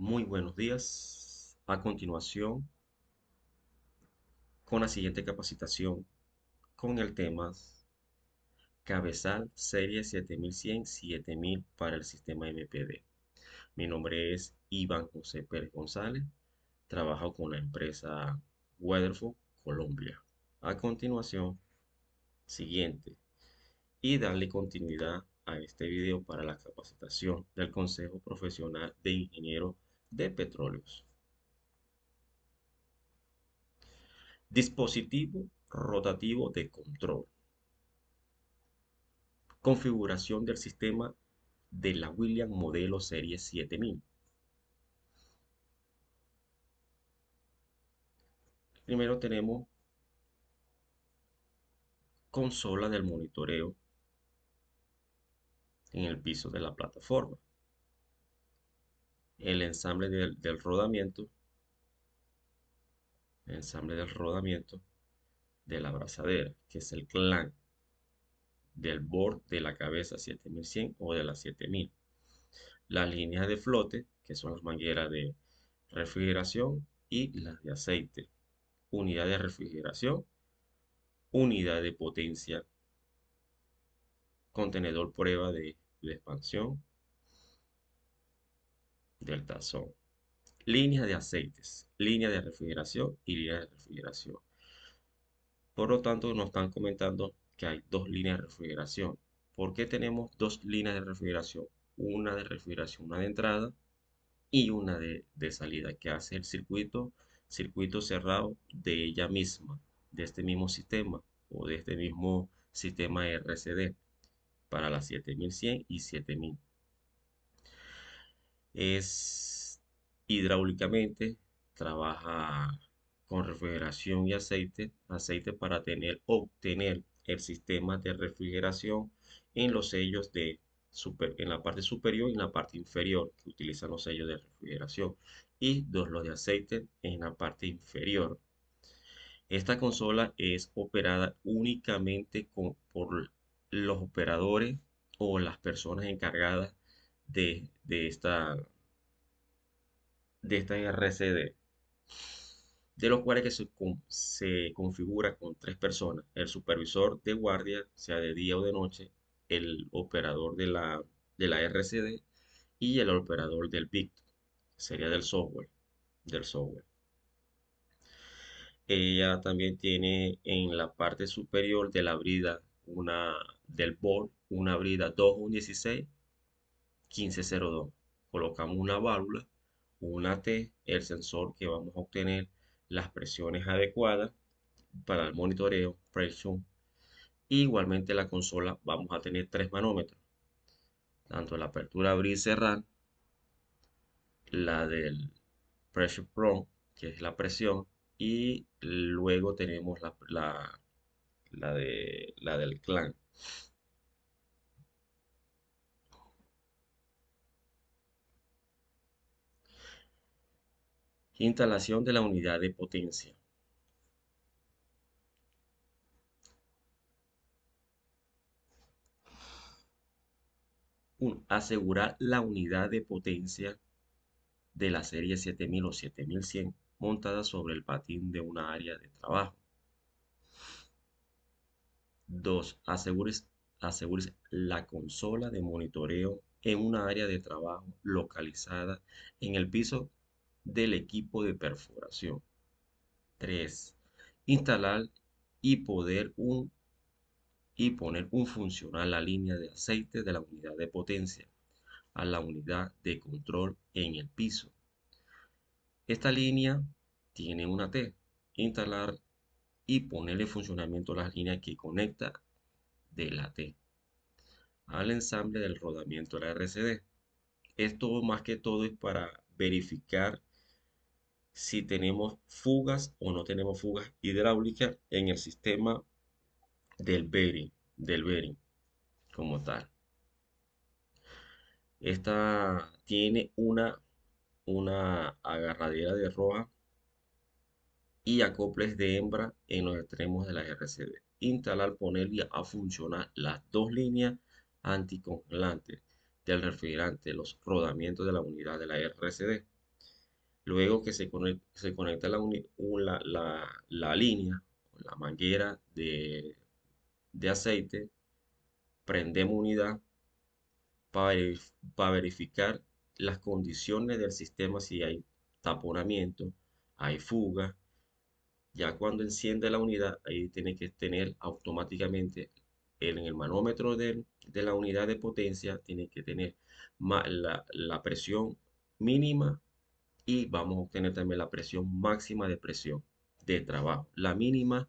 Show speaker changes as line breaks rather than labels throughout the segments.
Muy buenos días. A continuación, con la siguiente capacitación, con el tema Cabezal Serie 7100-7000 para el sistema MPD. Mi nombre es Iván José Pérez González. Trabajo con la empresa Weatherford Colombia. A continuación, siguiente. Y darle continuidad a este video para la capacitación del Consejo Profesional de Ingeniero de petróleos. Dispositivo rotativo de control. Configuración del sistema de la William modelo serie 7000. Primero tenemos consola del monitoreo en el piso de la plataforma el ensamble del, rodamiento, ensamble del rodamiento de la abrazadera, que es el clan del borde de la cabeza 7100 o de la 7000. Las líneas de flote, que son las mangueras de refrigeración y las de aceite. Unidad de refrigeración, unidad de potencia, contenedor prueba de expansión, del tazón. líneas de aceites, línea de refrigeración y línea de refrigeración. Por lo tanto, nos están comentando que hay dos líneas de refrigeración. ¿Por qué tenemos dos líneas de refrigeración? Una de refrigeración, una de entrada y una de, de salida, que hace el circuito, circuito cerrado de ella misma, de este mismo sistema o de este mismo sistema RCD para las 7100 y 7000 es hidráulicamente, trabaja con refrigeración y aceite, aceite para tener, obtener el sistema de refrigeración en los sellos de en la parte superior y en la parte inferior que utilizan los sellos de refrigeración y dos los de aceite en la parte inferior. Esta consola es operada únicamente por los operadores o las personas encargadas de, esta de RCD, de los cuales se, configura con tres personas, el supervisor de guardia, sea de día o de noche, el operador de la, de la RCD y el operador del Victor, sería del software. Del software. Ella también tiene en la parte superior de la brida una, del board, una brida 2.16 1502. Colocamos una válvula, una T, el sensor que vamos a obtener las presiones adecuadas para el monitoreo, presión. Igualmente la consola vamos a tener tres manómetros, tanto la apertura abrir y cerrar, la del pressure pro, que es la presión, y luego tenemos la, la, de, la del clan. instalación de la unidad de potencia. 1. asegurar la unidad de potencia de la serie 7000 o 7100 montada sobre el patín de una área de trabajo. 2. Asegures, la consola de monitoreo en una área de trabajo localizada en el piso del equipo de perforación. 3. Instalar y, poder un, y poner un funcional la línea de aceite de la unidad de potencia a la unidad de control en el piso. Esta línea tiene una T. Instalar y ponerle funcionamiento a las líneas que conecta de la T al ensamble del rodamiento de la RCD. Esto más que todo es para verificar si tenemos fugas o no tenemos fugas hidráulicas en el sistema del bearing, del como tal. Esta tiene una, una agarradera de roja y acoples de hembra en los extremos de la RCD. Instalar, poner a funcionar las dos líneas anticongelantes del refrigerante, los rodamientos de la unidad de la RCD. Luego que se, conecta, se conecta la, la, la, la, línea, la manguera de, aceite, prendemos unidad para, para verificar las condiciones del sistema, si hay taponamiento, hay fuga. Ya cuando enciende la unidad, ahí tiene que tener automáticamente en el manómetro de, la unidad de potencia, tiene que tener la, la presión mínima y vamos a obtener también la presión máxima de presión de trabajo. La mínima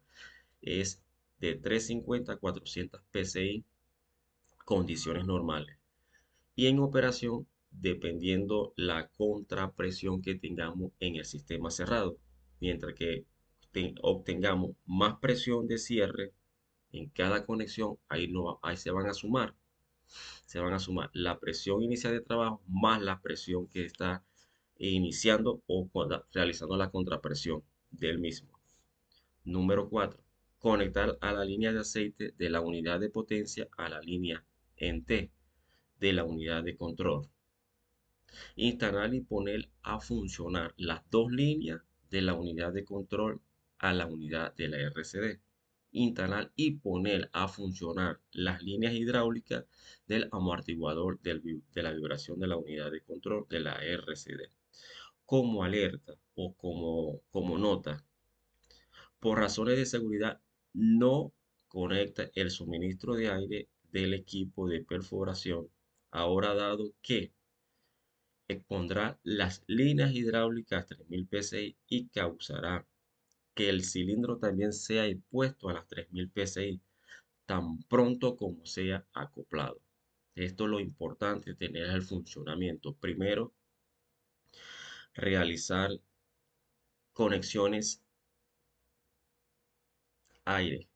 es de 350 a 400 PSI, condiciones normales. Y en operación, dependiendo la contrapresión que tengamos en el sistema cerrado. Mientras que obtengamos más presión de cierre en cada conexión, ahí, no, ahí se van a sumar. Se van a sumar la presión inicial de trabajo más la presión que está e iniciando o realizando la contrapresión del mismo. Número 4. Conectar a la línea de aceite de la unidad de potencia a la línea en T de la unidad de control. Instalar y poner a funcionar las dos líneas de la unidad de control a la unidad de la RCD. Instalar y poner a funcionar las líneas hidráulicas del amortiguador de la vibración de la unidad de control de la RCD como alerta o como, como nota. Por razones de seguridad, no conecta el suministro de aire del equipo de perforación, ahora dado que expondrá las líneas hidráulicas 3000 psi y causará que el cilindro también sea expuesto a las 3000 psi tan pronto como sea acoplado. Esto es lo importante, tener el funcionamiento primero realizar conexiones aire,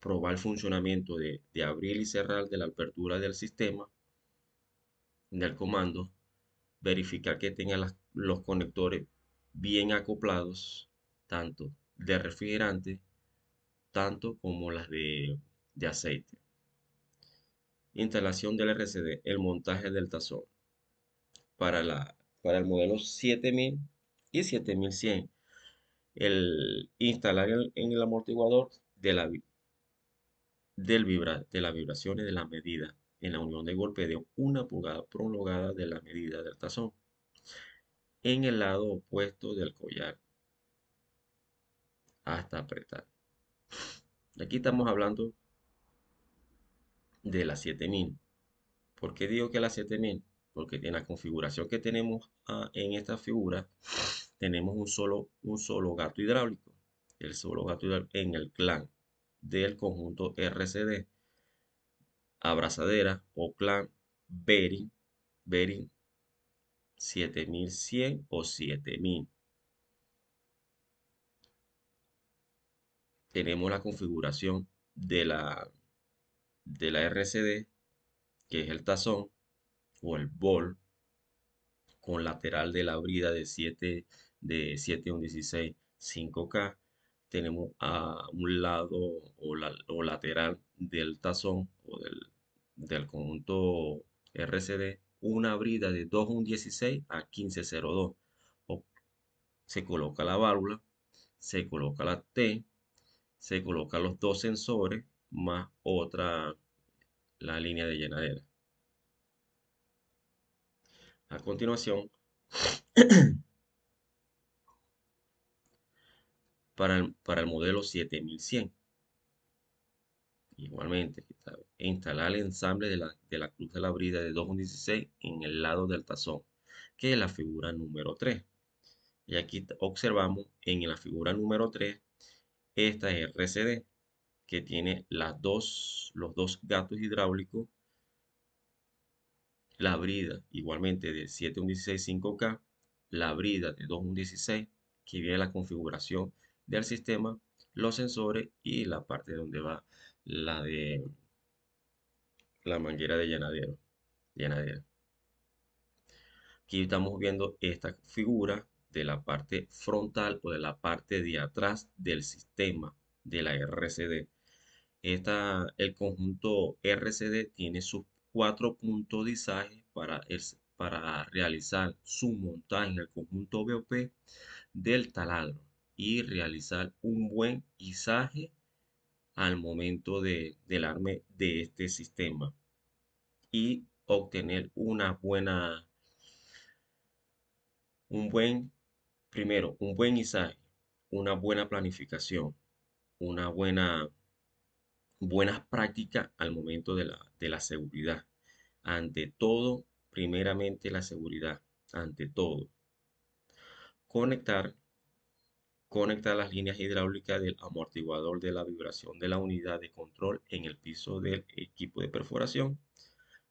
probar el funcionamiento de, abrir y cerrar de la apertura del sistema, del comando, verificar que tenga los conectores bien acoplados, tanto de refrigerante, tanto como las de, de aceite. Instalación del RCD, el montaje del tazón. Para la para el modelo 7000 y 7100. El instalar en, el amortiguador de la, del vibra, de las vibraciones de la medida en la unión de golpe de una pulgada prolongada de la medida del tazón en el lado opuesto del collar hasta apretar. Aquí estamos hablando de la 7000. ¿Por qué digo que la 7000? porque en la configuración que tenemos ah, en esta figura tenemos un solo, un solo gato hidráulico, el solo gato hidráulico en el clan del conjunto RCD, abrazadera o clan Bering, Bering 7100 o 7000. Tenemos la configuración de la, de la RCD, que es el tazón, o el bol con lateral de la brida de 7 de 7 16 5K. Tenemos a un lado o, lateral del tazón o del, del, conjunto RCD una brida de 2 a a 1502. se coloca la válvula, se coloca la T, se coloca los dos sensores más otra la línea de llenadera. A continuación, para, el, modelo 7100. Igualmente, instalar el ensamble de la, cruz de la brida de 2.16 en el lado del tazón, que es la figura número 3. Y aquí observamos en la figura número 3, esta es RCD, que tiene las dos, los dos gatos hidráulicos la brida igualmente de 7165 5K, la brida de 2.16. que viene la configuración del sistema, los sensores y la parte donde va la de la manguera de llenadero, llenadera. Aquí estamos viendo esta figura de la parte frontal o de la parte de atrás del sistema de la RCD. el conjunto RCD tiene sus cuatro puntos de izaje para, para realizar su montaje en el conjunto BOP del taladro y realizar un buen izaje al momento de, del arme de este sistema y obtener una buena un buen primero un buen izaje una buena planificación una buena buenas prácticas al momento de la, seguridad. Ante todo, primeramente la seguridad, ante todo. Conectar, conectar las líneas hidráulicas del amortiguador de la vibración de la unidad de control en el piso del equipo de perforación.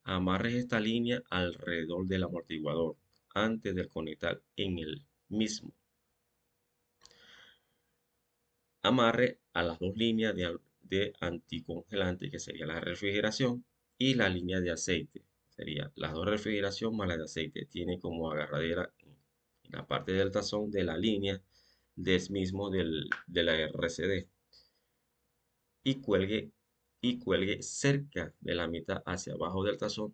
Amarre esta línea alrededor del amortiguador antes de conectar en el mismo. Amarre a las dos líneas de, de anticongelante, que sería la refrigeración, y la línea de aceite. Sería las dos refrigeración más la de aceite. Tiene como agarradera en la parte del tazón de la línea del mismo de la RCD. Y cuelgue, y cuelgue cerca de la mitad hacia abajo del tazón,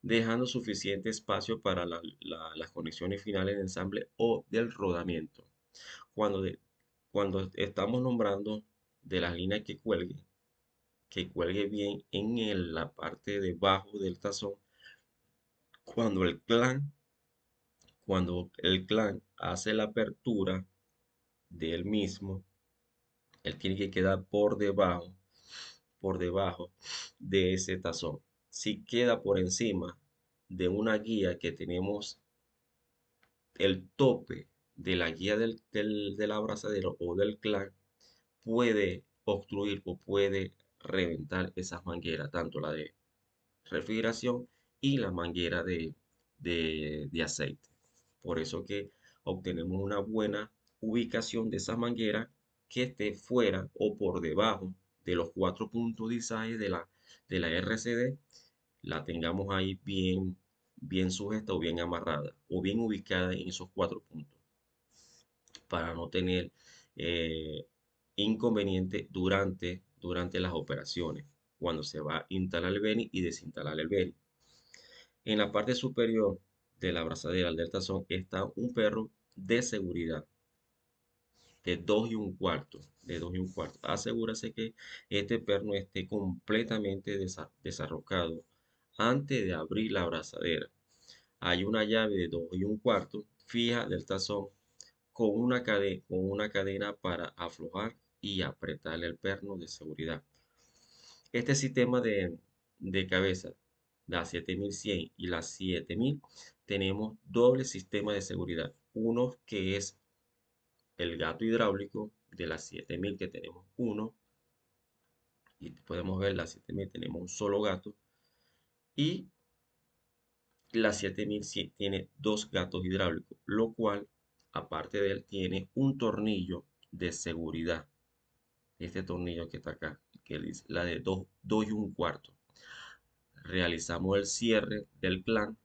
dejando suficiente espacio para las conexiones finales de ensamble o del rodamiento. Cuando, cuando estamos nombrando de las líneas que cuelgue, que cuelgue bien en la parte debajo del tazón. Cuando el clan, cuando el clan hace la apertura del mismo, él tiene que quedar por debajo, por debajo de ese tazón. Si queda por encima de una guía que tenemos el tope de la guía del, del abrazadero o del clan, puede obstruir o puede reventar esas mangueras, tanto la de refrigeración y la manguera de, aceite. Por eso que obtenemos una buena ubicación de esas mangueras que esté fuera o por debajo de los cuatro puntos de izaje de la, de la RCD, la tengamos ahí bien, bien sujeta o bien amarrada o bien ubicada en esos cuatro puntos para no tener eh, inconveniente durante, durante las operaciones, cuando se va a instalar el beni y desinstalar el beni. En la parte superior de la abrazadera del tazón está un perro de seguridad de 2 y un cuarto, de 2 y un cuarto. Asegúrese que este perno esté completamente desarrocado antes de abrir la abrazadera. Hay una llave de 2 y un cuarto fija del tazón con una cadena para aflojar y apretarle el perno de seguridad. Este sistema de, de cabeza, la 7100 y la 7000, tenemos doble sistema de seguridad. Uno que es el gato hidráulico de la 7000 que tenemos uno. Y podemos ver la 7000 tenemos un solo gato. Y la 7.100 tiene dos gatos hidráulicos, lo cual, aparte de él, tiene un tornillo de seguridad este tornillo que está acá, que es la de 2 y un cuarto. Realizamos el cierre del plan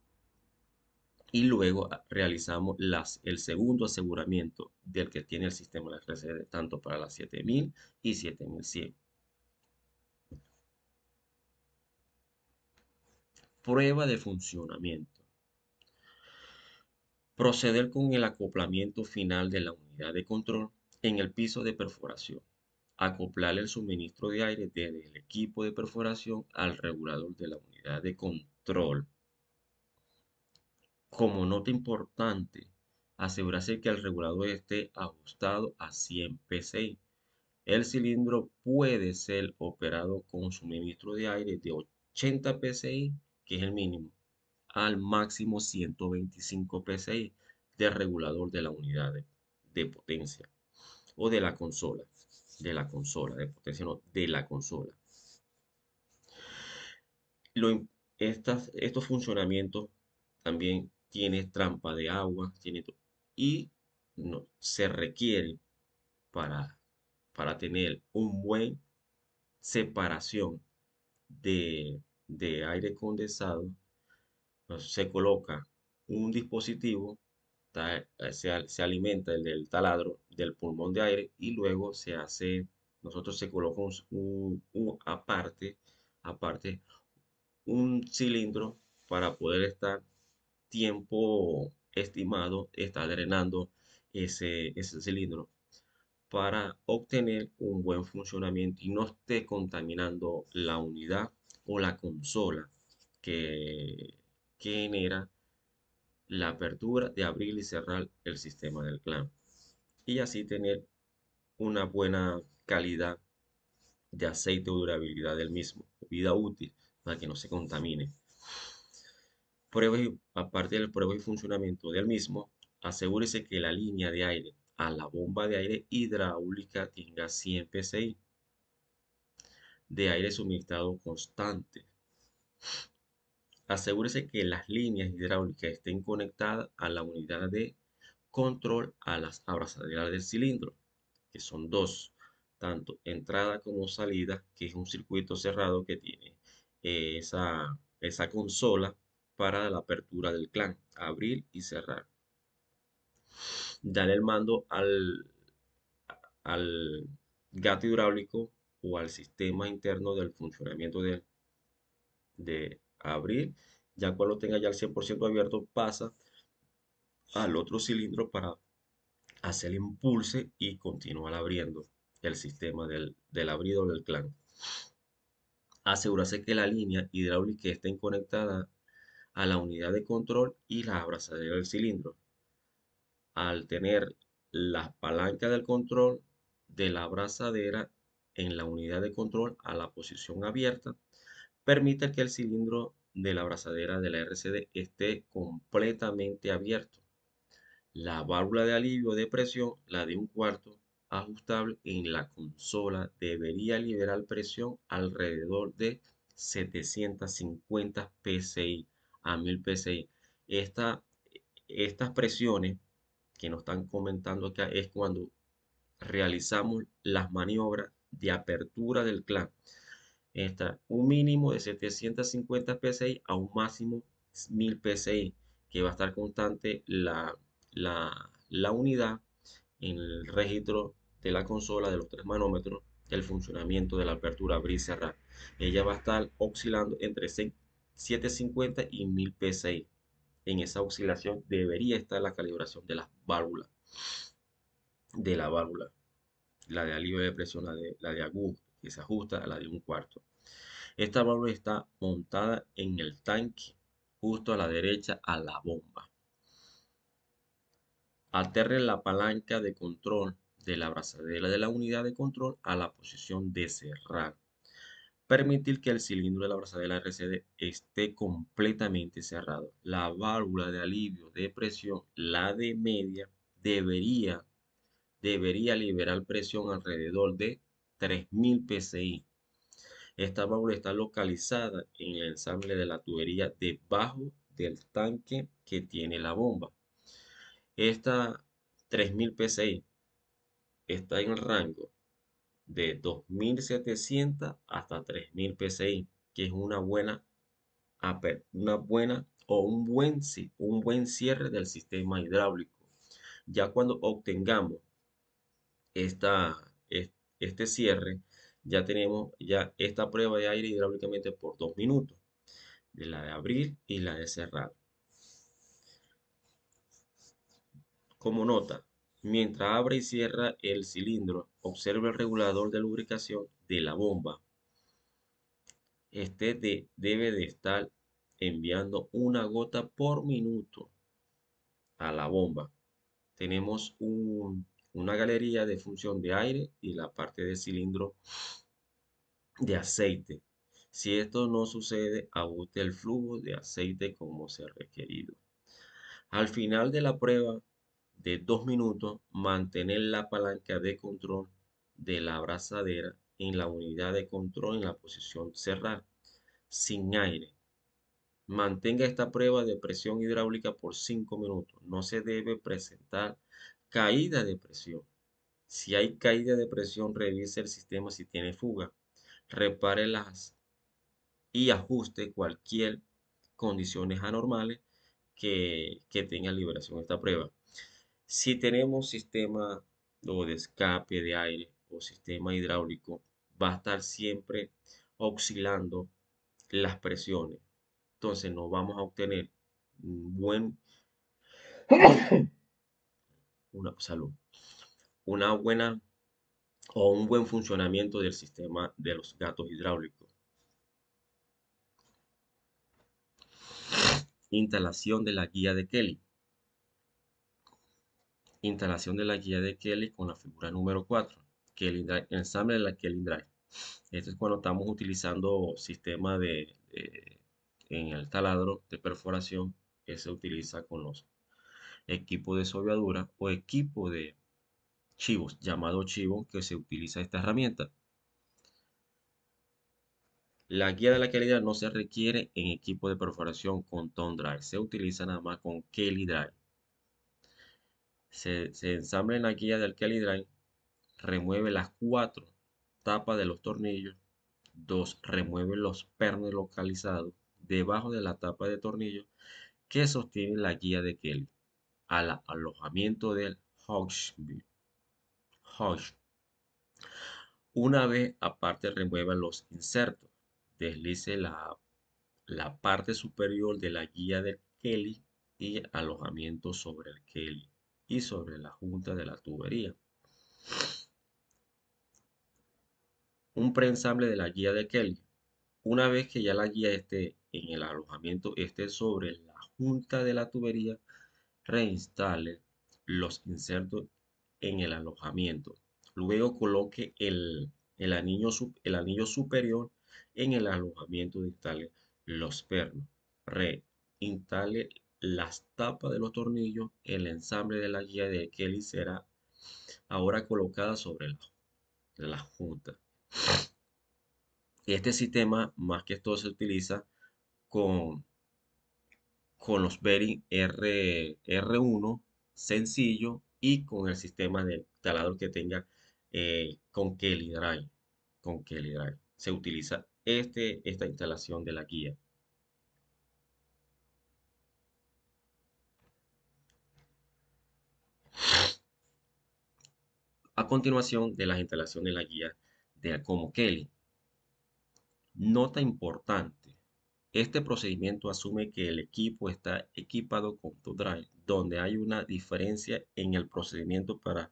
y luego realizamos las, el segundo aseguramiento del que tiene el sistema de RCD, tanto para las 7000 y 7100. Prueba de funcionamiento. Proceder con el acoplamiento final de la unidad de control en el piso de perforación acoplar el suministro de aire desde el equipo de perforación al regulador de la unidad de control. Como nota importante, asegurarse que el regulador esté ajustado a 100 psi. El cilindro puede ser operado con suministro de aire de 80 psi, que es el mínimo, al máximo 125 psi del regulador de la unidad de potencia o de la consola de la consola, de potencia de la consola. estos funcionamientos también tiene trampa de agua, y no, se requiere para, para tener un buen separación de aire condensado, se coloca un dispositivo eh, se, alimenta el del taladro del pulmón de aire y luego se hace, nosotros se colocamos un, aparte, aparte un cilindro para poder estar tiempo estimado, está drenando ese, ese cilindro para obtener un buen funcionamiento y no esté contaminando la unidad o la consola que, que genera la apertura de abrir y cerrar el sistema del clan y así tener una buena calidad de aceite o durabilidad del mismo, vida útil para que no se contamine. Prueba aparte del prueba y funcionamiento del mismo, asegúrese que la línea de aire a la bomba de aire hidráulica tenga 100 psi de aire suministrado constante asegúrese que las líneas hidráulicas estén conectadas a la unidad de control a las abrazaderas del cilindro, que son dos, tanto entrada como salida, que es un circuito cerrado que tiene eh, esa, esa consola para la apertura del clan, abrir y cerrar. Dale el mando al, al gato hidráulico o al sistema interno del funcionamiento de, de, abrir. Ya cuando tenga ya el 100% abierto, pasa al otro cilindro para hacer el impulse y continuar abriendo el sistema del, del abridor del clan. Asegúrese que la línea hidráulica esté conectada a la unidad de control y la abrazadera del cilindro. Al tener las palancas del control de la abrazadera en la unidad de control a la posición abierta, permite que el cilindro de la abrazadera de la RCD esté completamente abierto. La válvula de alivio de presión, la de un cuarto, ajustable en la consola debería liberar presión alrededor de 750 psi a 1000 psi. estas presiones que nos están comentando acá es cuando realizamos las maniobras de apertura del clan está un mínimo de 750 PSI a un máximo 1000 PSI, que va a estar constante la, la, unidad en el registro de la consola de los tres manómetros el funcionamiento de la apertura abrir y cerrar. Ella va a estar oscilando entre 750 y 1000 PSI. En esa oscilación debería estar la calibración de las válvulas. De la válvula. La de alivio de presión, la de, la de que se ajusta a la de un cuarto. Esta válvula está montada en el tanque, justo a la derecha a la bomba. Aterre la palanca de control de la abrazadera de la unidad de control a la posición de cerrar. Permitir que el cilindro de la abrazadera RCD esté completamente cerrado. La válvula de alivio de presión, la de media, debería, debería liberar presión alrededor de 3000 PSI. Esta válvula está localizada en el ensamble de la tubería debajo del tanque que tiene la bomba. Esta 3000 PSI está en el rango de 2700 hasta 3000 PSI, que es una buena una buena o un buen, un buen cierre del sistema hidráulico. Ya cuando obtengamos esta este cierre, ya tenemos ya esta prueba de aire hidráulicamente por dos minutos, de la de abrir y la de cerrar. Como nota, mientras abre y cierra el cilindro, observe el regulador de lubricación de la bomba. Este debe de estar enviando una gota por minuto a la bomba. Tenemos un una galería de función de aire y la parte de cilindro de aceite. Si esto no sucede, ajuste el flujo de aceite como se ha requerido. Al final de la prueba de dos minutos, mantener la palanca de control de la abrazadera en la unidad de control en la posición cerrada, sin aire. Mantenga esta prueba de presión hidráulica por 5 minutos. No se debe presentar caída de presión. Si hay caída de presión, revise el sistema si tiene fuga, repare las y ajuste cualquier condiciones anormales que, que tenga liberación esta prueba. Si tenemos sistema de escape de aire o sistema hidráulico, va a estar siempre oscilando las presiones. Entonces no vamos a obtener un buen una salud, una buena o un buen funcionamiento del sistema de los gatos hidráulicos. Instalación de la guía de Kelly. Instalación de la guía de Kelly con la figura número 4. Kelly ensamble de la Kelly Drive. Esto es cuando estamos utilizando sistema de, en el taladro de perforación que se utiliza con los equipo de soldadura o equipo de chivos, llamado chivo, que se utiliza esta herramienta. La guía de la calidad no se requiere en equipo de perforación con Tone Drive, se utiliza nada más con Kelly Drive. Se, se ensambla en la guía del Kelly Drive, remueve las cuatro tapas de los tornillos, dos, Remueve los pernos localizados debajo de la tapa de tornillo que sostiene la guía de Kelly al alojamiento del Hawksby. Una vez aparte remueva los insertos. Deslice la, la parte superior de la guía del Kelly y alojamiento sobre el Kelly y sobre la junta de la tubería. Un prensable de la guía de Kelly. Una vez que ya la guía esté en el alojamiento, esté sobre la junta de la tubería, reinstale los insertos en el alojamiento. Luego coloque el, anillo, el anillo superior en el alojamiento instale los pernos. Reinstale las tapas de los tornillos. El ensamble de la guía de Kelly será ahora colocada sobre la, la junta. Este sistema más que todo se utiliza con con los bearing R, R1 sencillo y con el sistema de taladro que tenga eh, con Kelly Drive. Con Kelly Drive. Se utiliza este, esta instalación de la guía. A continuación de las instalaciones de la guía de como Kelly. Nota importante. Este procedimiento asume que el equipo está equipado con drive donde hay una diferencia en el procedimiento para,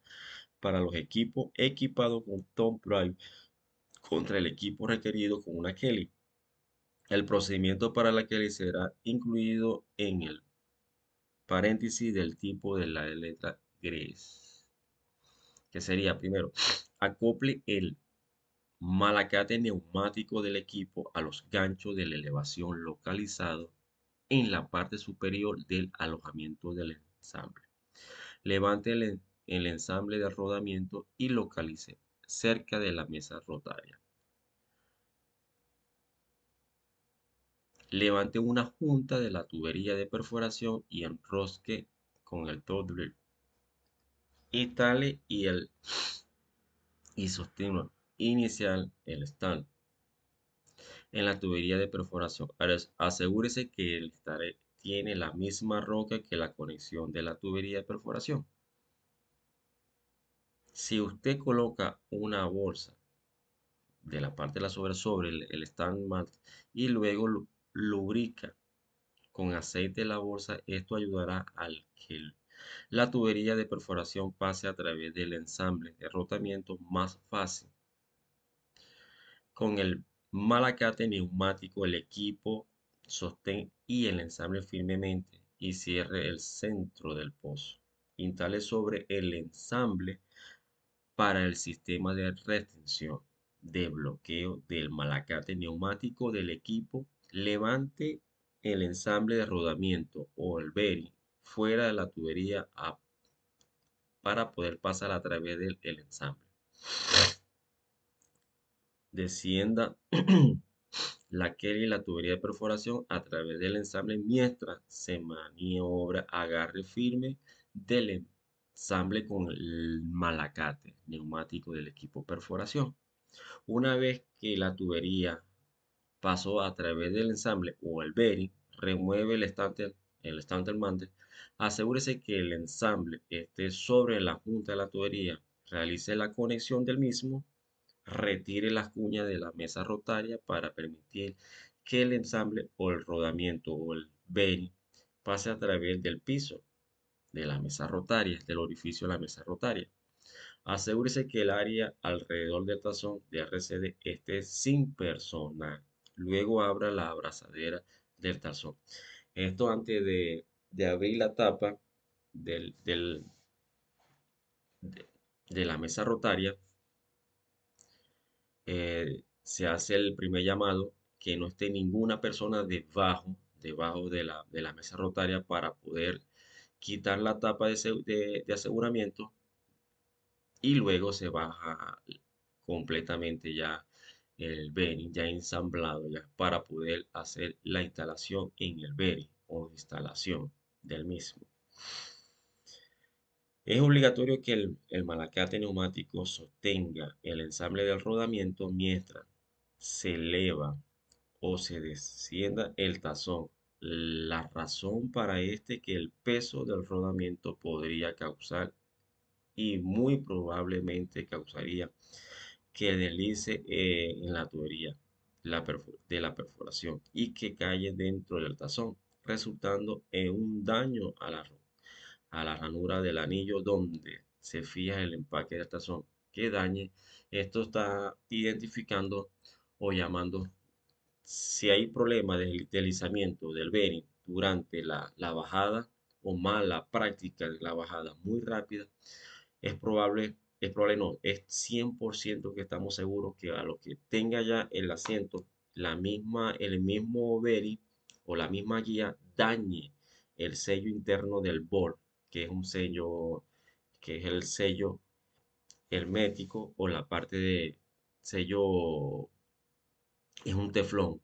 para los equipos equipados con Tom Drive contra el equipo requerido con una Kelly. El procedimiento para la Kelly será incluido en el paréntesis del tipo de la letra gris, que sería primero, acople el malacate neumático del equipo a los ganchos de la elevación localizado en la parte superior del alojamiento del ensamble. Levante el, ensamble de rodamiento y localice cerca de la mesa rotaria. Levante una junta de la tubería de perforación y enrosque con el top Y y el y sosténlo inicial el stand. En la tubería de perforación, asegúrese que el stand eh, tiene la misma roca que la conexión de la tubería de perforación. Si usted coloca una bolsa de la parte de la sobre sobre el, stand mat y luego lubrica con aceite la bolsa, esto ayudará al que la tubería de perforación pase a través del ensamble de rotamiento más fácil con el malacate neumático, el equipo, sostén y el ensamble firmemente y cierre el centro del pozo. Instale sobre el ensamble para el sistema de retención de bloqueo del malacate neumático del equipo. Levante el ensamble de rodamiento o el beri fuera de la tubería para poder pasar a través del ensamble descienda la Kelly y la tubería de perforación a través del ensamble mientras se maniobra agarre firme del ensamble con el malacate neumático del equipo perforación. Una vez que la tubería pasó a través del ensamble o el bearing, remueve el estante, el estante mante, asegúrese que el ensamble esté sobre la junta de la tubería, realice la conexión del mismo retire las cuñas de la mesa rotaria para permitir que el ensamble o el rodamiento o el bearing pase a través del piso de la mesa rotaria, del orificio de la mesa rotaria. Asegúrese que el área alrededor del tazón de RCD esté sin persona Luego abra la abrazadera del tazón. Esto antes de, abrir la tapa del, de la mesa rotaria, eh, se hace el primer llamado que no esté ninguna persona debajo, debajo de la, mesa rotaria para poder quitar la tapa de, aseguramiento y luego se baja completamente ya el beni ya ensamblado ya para poder hacer la instalación en el beni o instalación del mismo. Es obligatorio que el, malacate neumático sostenga el ensamble del rodamiento mientras se eleva o se descienda el tazón. La razón para este es que el peso del rodamiento podría causar y muy probablemente causaría que deslice eh, en la tubería de la perforación y que calle dentro del tazón, resultando en un daño a la a la ranura del anillo donde se fija el empaque de esta zona que dañe. Esto está identificando o llamando si hay problema de deslizamiento del veri durante la, bajada o mala práctica de la bajada muy rápida, es probable, es probable no, es 100% que estamos seguros que a lo que tenga ya el asiento, la misma, el mismo veri o la misma guía dañe el sello interno del bol que es un sello, que es el sello hermético o la parte de sello, es un teflón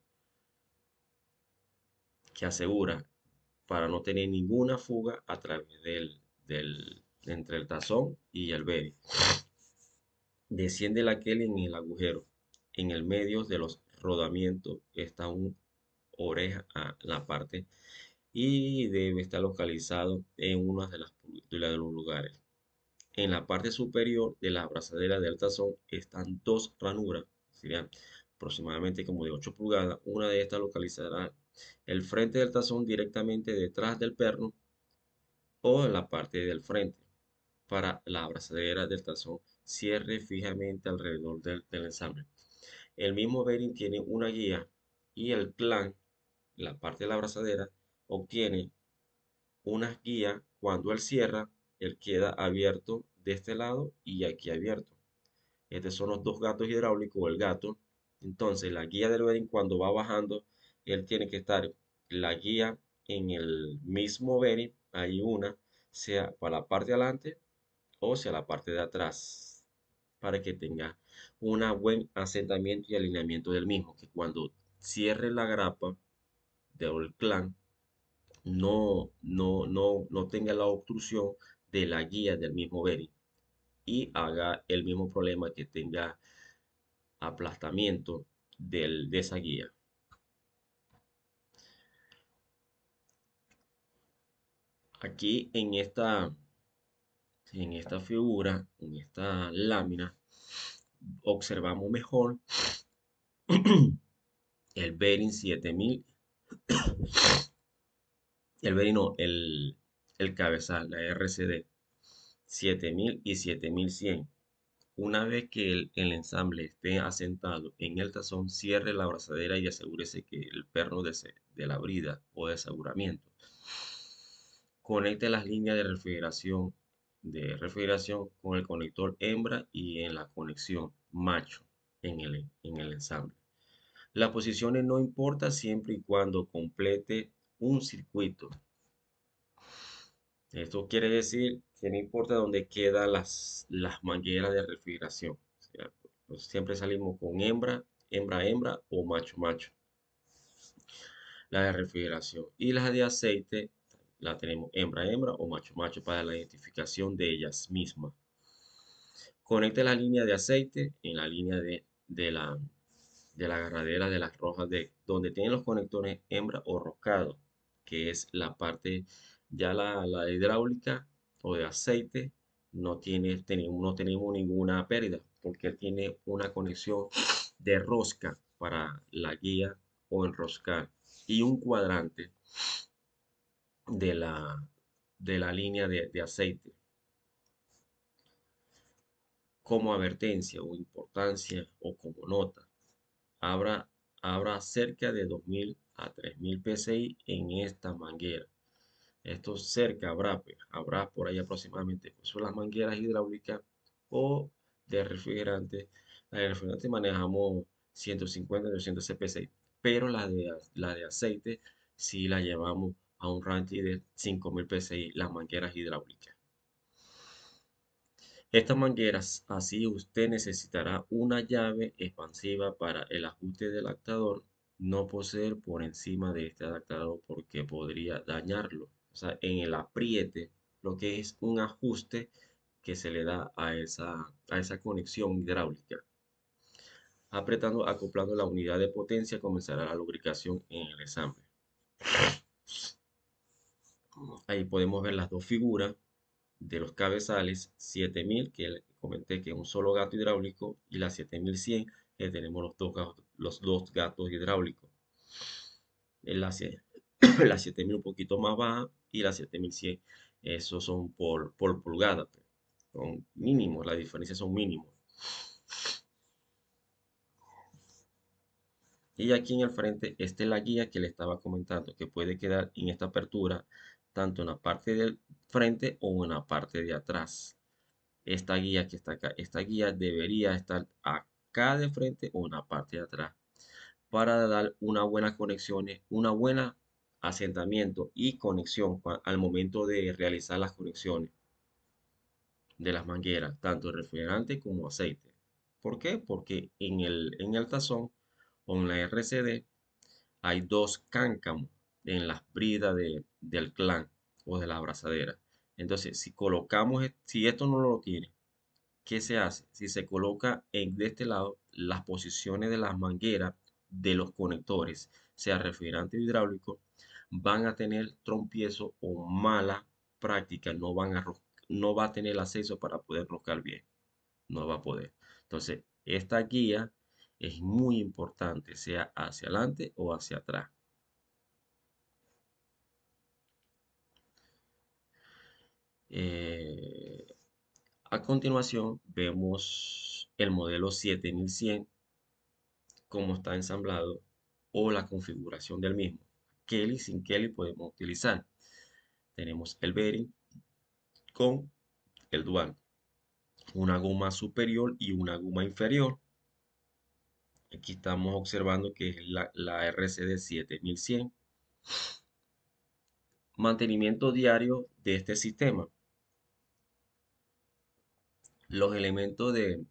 que asegura para no tener ninguna fuga a través del, entre el tazón y el bebé. Desciende la Kelly en el agujero. En el medio de los rodamientos está una oreja, a la parte y debe estar localizado en una de, las, de los lugares. En la parte superior de la abrazadera del tazón están dos ranuras, serían aproximadamente como de 8 pulgadas. Una de estas localizará el frente del tazón directamente detrás del perno o en la parte del frente. Para la abrazadera del tazón cierre fijamente alrededor del, del ensamble. El mismo bearing tiene una guía y el clan, la parte de la abrazadera, obtiene unas guías cuando él cierra, él queda abierto de este lado y aquí abierto. Estos son los dos gatos hidráulicos o el gato. Entonces la guía del bedding cuando va bajando, él tiene que estar la guía en el mismo bedding, hay una, sea para la parte de adelante o sea la parte de atrás, para que tenga un buen asentamiento y alineamiento del mismo, que cuando cierre la grapa del clan, no, no, no, no tenga la obstrucción de la guía del mismo Bering y haga el mismo problema que tenga aplastamiento del, de esa guía. Aquí en esta, en esta figura, en esta lámina, observamos mejor el Bering 7000 el verino, el, cabezal, la RCD, 7000 y 7100. Una vez que el, ensamble esté asentado en el tazón, cierre la abrazadera y asegúrese que el perro de, de la brida o de aseguramiento. Conecte las líneas de refrigeración de refrigeración con el conector hembra y en la conexión macho en el, en el ensamble. Las posiciones no importa siempre y cuando complete un circuito. Esto quiere decir que no importa dónde quedan las, las mangueras de refrigeración. Pues siempre salimos con hembra, hembra, hembra o macho, macho. La de refrigeración. Y la de aceite la tenemos hembra, hembra o macho, macho para la identificación de ellas mismas. Conecte la línea de aceite en la línea de, de la, de la agarradera de las rojas de donde tienen los conectores hembra o roscado que es la parte ya la, hidráulica o de aceite, no, tiene, tenemos ninguna pérdida porque tiene una conexión de rosca para la guía o enroscar y un cuadrante de la, de la línea de, aceite. Como advertencia o importancia o como nota, habrá, habrá cerca de 2000 a 3000 psi en esta manguera. Esto cerca habrá, pues, habrá por ahí aproximadamente, pues, son las mangueras hidráulicas o de refrigerante. La de refrigerante manejamos 150, 200 PSI pero la de, la de aceite si la llevamos a un ranking de 5000 PSI, las mangueras hidráulicas. Estas mangueras, así usted necesitará una llave expansiva para el ajuste del lactador no poseer por encima de este adaptador porque podría dañarlo. O sea, en el apriete, lo que es un ajuste que se le da a esa, a esa conexión hidráulica. Apretando, acoplando la unidad de potencia, comenzará la lubricación en el ensamble. Ahí podemos ver las dos figuras de los cabezales 7000 que comenté que es un solo gato hidráulico y la 7100 que tenemos los dos gatos los dos gatos hidráulicos. La, la 7000 un poquito más baja y la 7100, esos son por, por pulgada. Pues. Son mínimos, las diferencias son mínimos. Y aquí en el frente, esta es la guía que le estaba comentando, que puede quedar en esta apertura, tanto en la parte del frente o en la parte de atrás. Esta guía que está acá, esta guía debería estar acá de frente o en la parte de atrás para dar una buena conexión, una buena asentamiento y conexión al momento de realizar las conexiones de las mangueras, tanto refrigerante como aceite. ¿Por qué? Porque en el, en el tazón o en la RCD hay dos cáncamos en las bridas de, del clan o de la abrazadera. Entonces, si colocamos, e, si esto no lo tiene, ¿qué se hace? Si se coloca en, de este lado las posiciones de las mangueras de los conectores, sea refrigerante hidráulico, van a tener trompiezo o mala práctica, no, van a, no va a tener acceso para poder roscar bien, no va a poder. Entonces, esta guía es muy importante, sea hacia adelante o hacia atrás. Eh, a continuación vemos el modelo 7100, cómo está ensamblado o la configuración del mismo. Kelly sin Kelly podemos utilizar. Tenemos el bearing con el dual. Una goma superior y una goma inferior. Aquí estamos observando que es la, la RCD 7100. Mantenimiento diario de este sistema los elementos de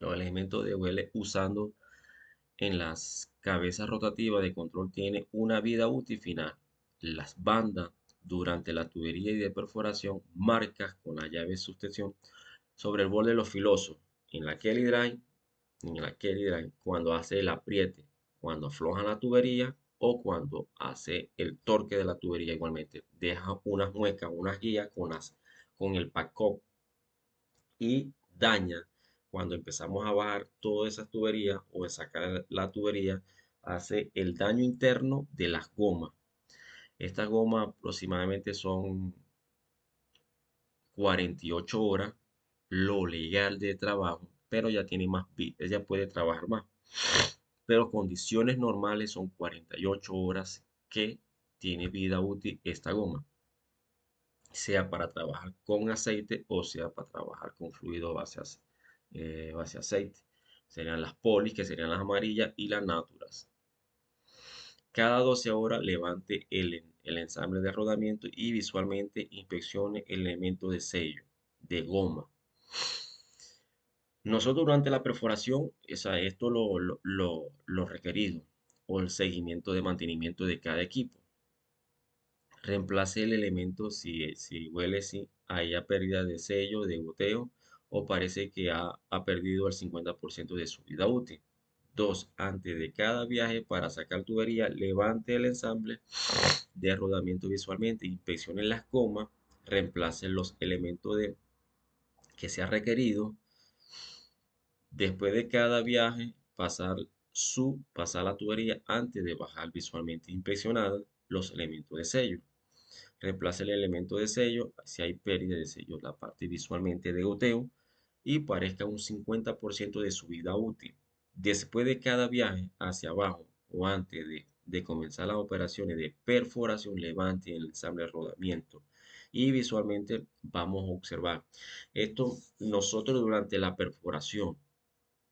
los elementos de huele usando en las cabezas rotativas de control tiene una vida útil final. Las bandas durante la tubería y de perforación marcas con la llave de sustensión sobre el borde de los filosos en la Kelly Drive, en la Kelly Drive cuando hace el apriete, cuando afloja la tubería o cuando hace el torque de la tubería igualmente. Deja unas muecas, unas guías con, con el pacote y daña cuando empezamos a bajar todas esas tuberías o a sacar la tubería, hace el daño interno de las gomas. Estas gomas aproximadamente son 48 horas, lo legal de trabajo, pero ya tiene más ella puede trabajar más. Pero condiciones normales son 48 horas que tiene vida útil esta goma sea para trabajar con aceite o sea para trabajar con fluido base, eh, base aceite. Serían las polis, que serían las amarillas, y las naturas. Cada 12 horas levante el, ensamble de rodamiento y visualmente inspeccione el elemento de sello, de goma. Nosotros durante la perforación, esa, esto lo, lo requerido, o el seguimiento de mantenimiento de cada equipo. Reemplace el elemento si, si huele si haya pérdida de sello, de goteo o parece que ha, perdido el 50% de su vida útil. 2. Antes de cada viaje para sacar tubería, levante el ensamble de rodamiento visualmente, inspeccione las comas, reemplace los elementos que se ha requerido. Después de cada viaje, pasar su pasar la tubería antes de bajar visualmente inspeccionada los elementos de sello. Reemplace el elemento de sello, si hay pérdida de sello, la parte visualmente de goteo, y parezca un 50% de su vida útil. Después de cada viaje hacia abajo o antes de, comenzar las operaciones de perforación, levante el ensamble de rodamiento y visualmente vamos a observar. Esto nosotros durante la perforación,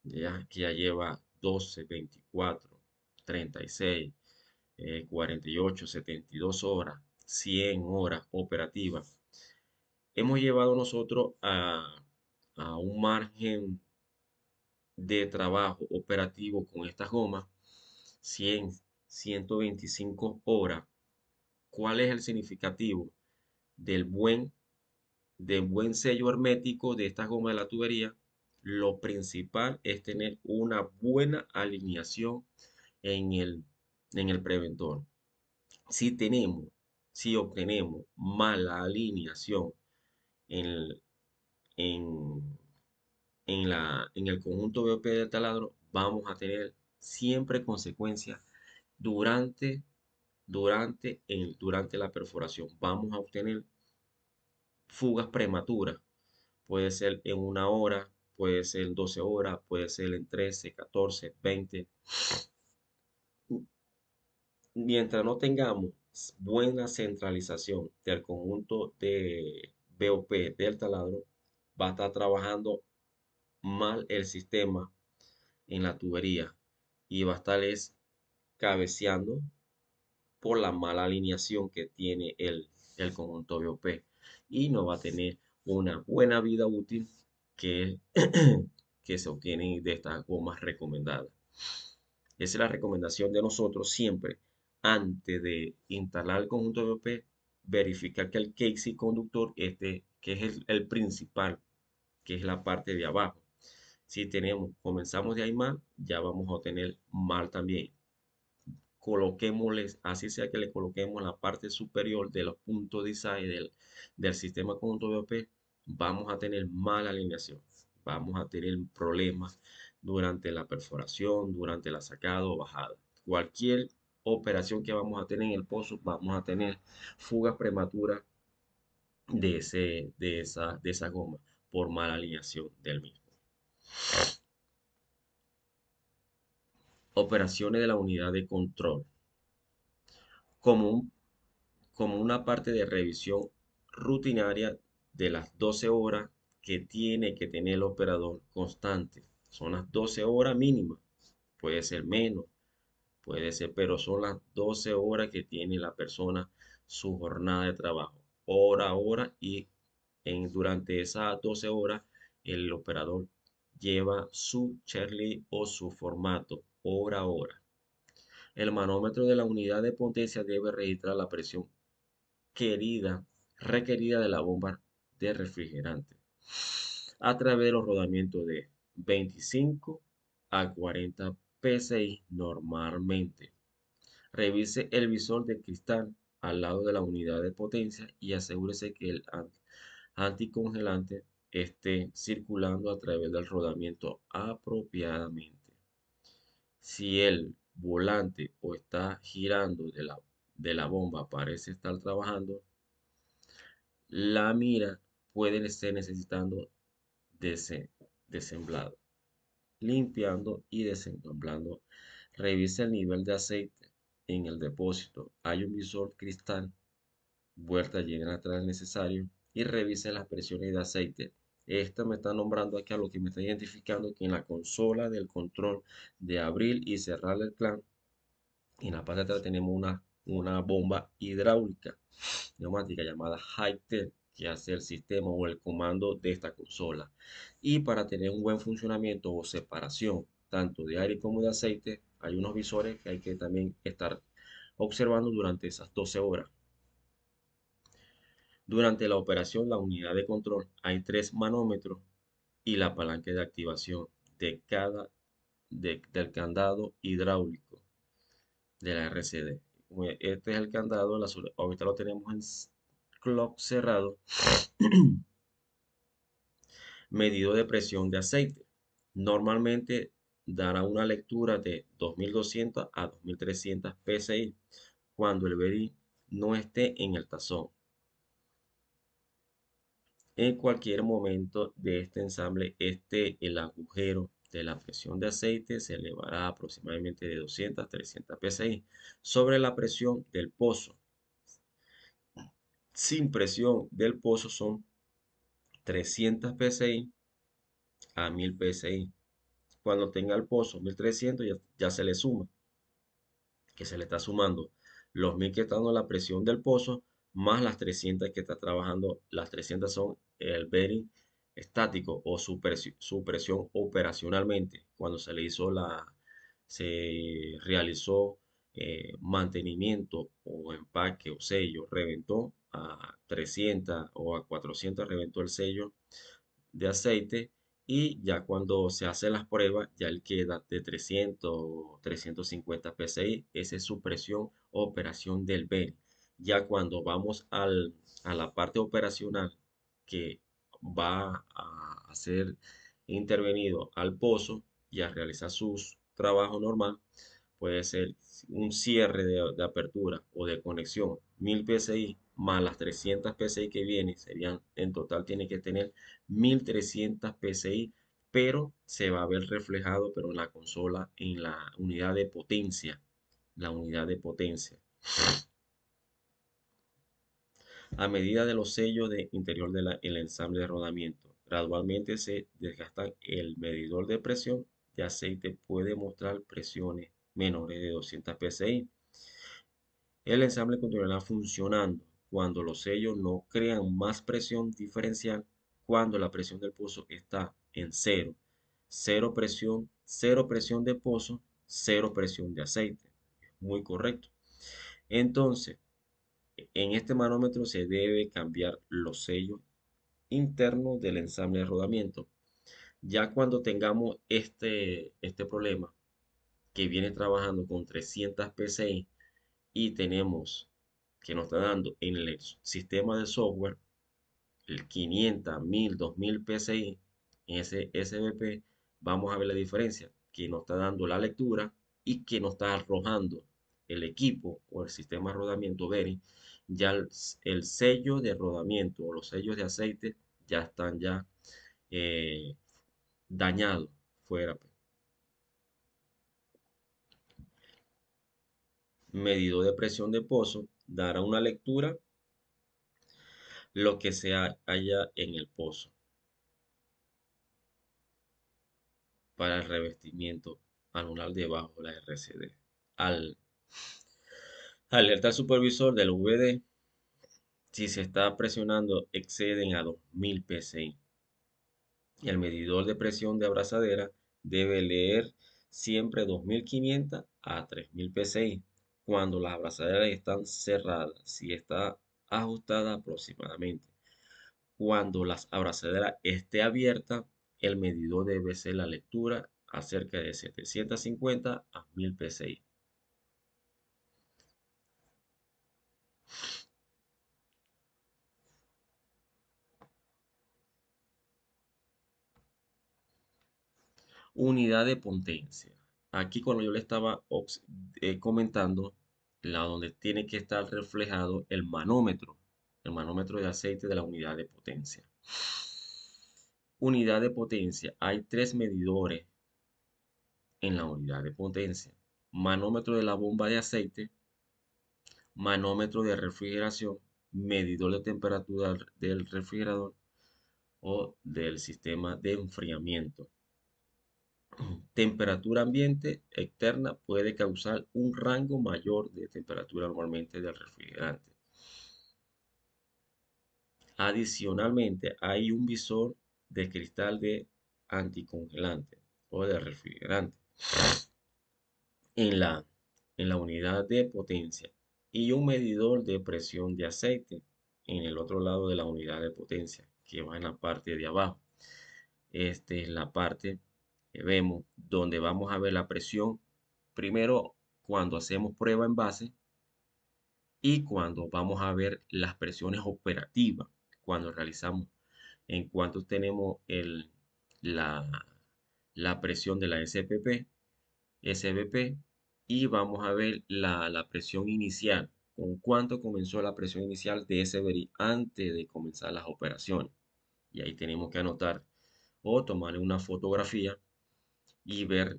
ya que ya lleva 12, 24, 36, 48, 72 horas, 100 horas operativas, hemos llevado nosotros a, un margen de trabajo operativo con estas gomas, 100, 125 horas. ¿Cuál es el significativo del buen, del buen sello hermético de estas gomas de la tubería? Lo principal es tener una buena alineación en el, en el preventor. Si tenemos si obtenemos mala alineación en, el, la, en el conjunto BOP del taladro, vamos a tener siempre consecuencias durante, durante, durante la perforación. Vamos a obtener fugas prematuras. Puede ser en una hora, puede ser en 12 horas, puede ser en 13, 14, 20. Mientras no tengamos buena centralización del conjunto de BOP del taladro, va a estar trabajando mal el sistema en la tubería y va a estar cabeceando por la mala alineación que tiene el, el conjunto BOP y no va a tener una buena vida útil que, que se obtiene de estas gomas recomendadas. Esa es la recomendación de nosotros siempre antes de instalar el conjunto BOP, verificar que el casey conductor, este, que es el, principal, que es la parte de abajo. Si tenemos, comenzamos de ahí mal, ya vamos a tener mal también. Coloquémosles, así sea que le coloquemos la parte superior de los puntos de design del, del sistema conjunto BOP, vamos a tener mala alineación. Vamos a tener problemas durante la perforación, durante la sacada o bajada. Cualquier operación que vamos a tener en el pozo, vamos a tener fugas prematuras de, ese, de, esa, de esa goma por mala alineación del mismo. Operaciones de la unidad de control. como una parte de revisión rutinaria de las 12 horas que tiene que tener el operador constante. Son las 12 horas mínimas. Puede ser menos, Puede ser, pero son las 12 horas que tiene la persona su jornada de trabajo, hora a hora y en, durante esas 12 horas el operador lleva su Charlie o su formato hora a hora. El manómetro de la unidad de potencia debe registrar la presión querida, requerida de la bomba de refrigerante a través de los rodamientos de 25 a 40 PCI normalmente. Revise el visor de cristal al lado de la unidad de potencia y asegúrese que el anticongelante esté circulando a través del rodamiento apropiadamente. Si el volante o está girando de la, de la bomba parece estar trabajando, la mira puede estar necesitando de ese desemblado limpiando y desensamblando. revise el nivel de aceite en el depósito. Hay un visor cristal, vuelta llena atrás necesario y revise las presiones de aceite. Esta me está nombrando aquí a lo que me está identificando que en la consola del control de abrir y cerrar el clan, en la parte de atrás tenemos una, una bomba hidráulica neumática llamada Hytel que hace el sistema o el comando de esta consola. Y para tener un buen funcionamiento o separación tanto de aire como de aceite, hay unos visores que hay que también estar observando durante esas 12 horas. Durante la operación, la unidad de control, hay tres manómetros y la palanca de activación de cada, del candado hidráulico de la RCD. E, este es el candado, ahorita lo tenemos en clock cerrado, medido de presión de aceite. Normalmente dará una lectura de 2200 a 2300 psi cuando el BDI no esté en el tazón. En cualquier momento de este ensamble, este el agujero de la presión de aceite se elevará aproximadamente de 200 a 300 psi sobre la presión del pozo sin presión del pozo son 300 psi a 1000 psi. Cuando tenga el pozo 1300 ya, se le suma, que se le está sumando los 1000 que está dando la presión del pozo más las 300 que está trabajando. Las 300 son el bearing estático o su, presión, operacionalmente cuando se le hizo la se realizó eh, mantenimiento o empaque o sello reventó a 300 o a 400 reventó el sello de aceite y ya cuando se hacen las pruebas ya el queda de 300 o 350 psi esa es su presión operación del BERI ya cuando vamos a la parte operacional que va a ser intervenido al pozo y a realizar su trabajo normal, puede ser un cierre de, de apertura o de conexión 1000 PSI más las 300 PSI que viene, serían, en total tiene que tener 1300 PSI, pero se va a ver reflejado, pero en la consola, en la unidad de potencia, la unidad de potencia. A medida de los sellos de interior del ensamble de rodamiento, gradualmente se desgasta el medidor de presión de aceite puede mostrar presiones menores de 200 PSI. El ensamble continuará funcionando cuando los sellos no crean más presión diferencial, cuando la presión del pozo está en cero. Cero presión, cero presión de pozo, cero presión de aceite. Muy correcto. Entonces, en este manómetro se debe cambiar los sellos internos del ensamble de rodamiento. Ya cuando tengamos este, este problema que viene trabajando con 300 PSI. y tenemos que nos está dando en el sistema de software, el 500, 1000, 2000 PCI, en ese SBP, vamos a ver la diferencia que nos está dando la lectura y que nos está arrojando el equipo o el sistema de rodamiento Ven, ya el, sello de rodamiento o los sellos de aceite ya están ya eh, dañados fuera. Pues. Medido de presión de pozo dará una lectura lo que se haya en el pozo para el revestimiento anular debajo de la RCD. Al alerta al supervisor del VD si se está presionando exceden a 2000 psi. El medidor de presión de abrazadera debe leer siempre 2500 a 3000 psi cuando las abrazaderas están cerradas, si está ajustada aproximadamente. Cuando las abrazaderas esté abierta, el medidor debe ser la lectura Acerca de 750 a 1000 psi. Unidad de potencia. Aquí cuando yo le estaba eh, comentando la donde tiene que estar reflejado el manómetro, el manómetro de aceite de la unidad de potencia. Unidad de potencia, hay tres medidores en la unidad de potencia. Manómetro de la bomba de aceite, manómetro de refrigeración, medidor de temperatura del refrigerador o del sistema de enfriamiento temperatura ambiente externa puede causar un rango mayor de temperatura normalmente del refrigerante. Adicionalmente, hay un visor de cristal de anticongelante o de refrigerante en la, en la unidad de potencia y un medidor de presión de aceite en el otro lado de la unidad de potencia que va en la parte de abajo. Esta es la parte eh, vemos donde vamos a ver la presión primero cuando hacemos prueba en base y cuando vamos a ver las presiones operativas cuando realizamos en cuanto tenemos el, la, presión de la SPP, SBP y vamos a ver la, presión inicial con cuánto comenzó la presión inicial de ese antes de comenzar las operaciones y ahí tenemos que anotar o tomarle una fotografía y ver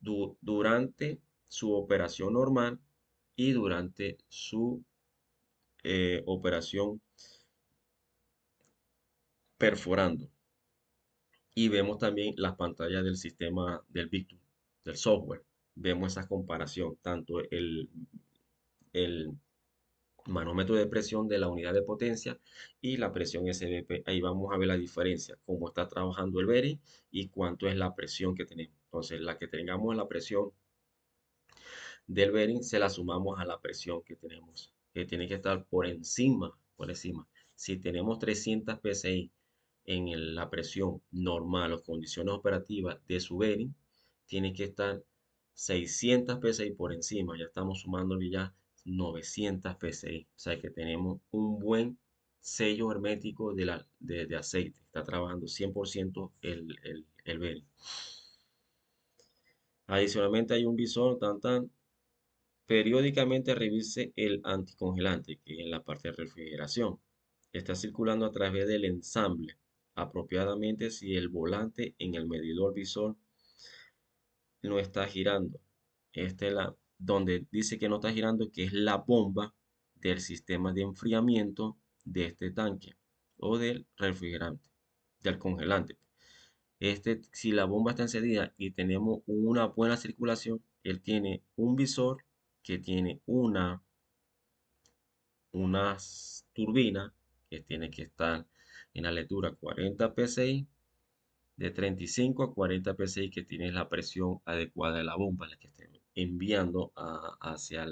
durante su operación normal y durante su eh, operación perforando. Y vemos también las pantallas del sistema del del software. Vemos esa comparación, tanto el manómetro de presión de la unidad de potencia y la presión SBP. Ahí vamos a ver la diferencia, cómo está trabajando el bearing y cuánto es la presión que tenemos. Entonces, la que tengamos la presión del bearing se la sumamos a la presión que tenemos, que tiene que estar por encima, por encima. Si tenemos 300 PSI en la presión normal o condiciones operativas de su bearing, tiene que estar 600 PSI por encima. Ya estamos sumándole ya 900 PSI. O sea que tenemos un buen sello hermético de, la, de, aceite. Está trabajando 100% el, el, el Adicionalmente hay un visor tan tan. Periódicamente revise el anticongelante que es en la parte de refrigeración. Está circulando a través del ensamble apropiadamente si el volante en el medidor visor no está girando. este es la donde dice que no está girando, que es la bomba del sistema de enfriamiento de este tanque o del refrigerante, del congelante. Este, si la bomba está encendida y tenemos una buena circulación, él tiene un visor que tiene una turbina que tiene que estar en la lectura 40 psi de 35 a 40 psi que tiene la presión adecuada de la bomba en la que estemos enviando hacia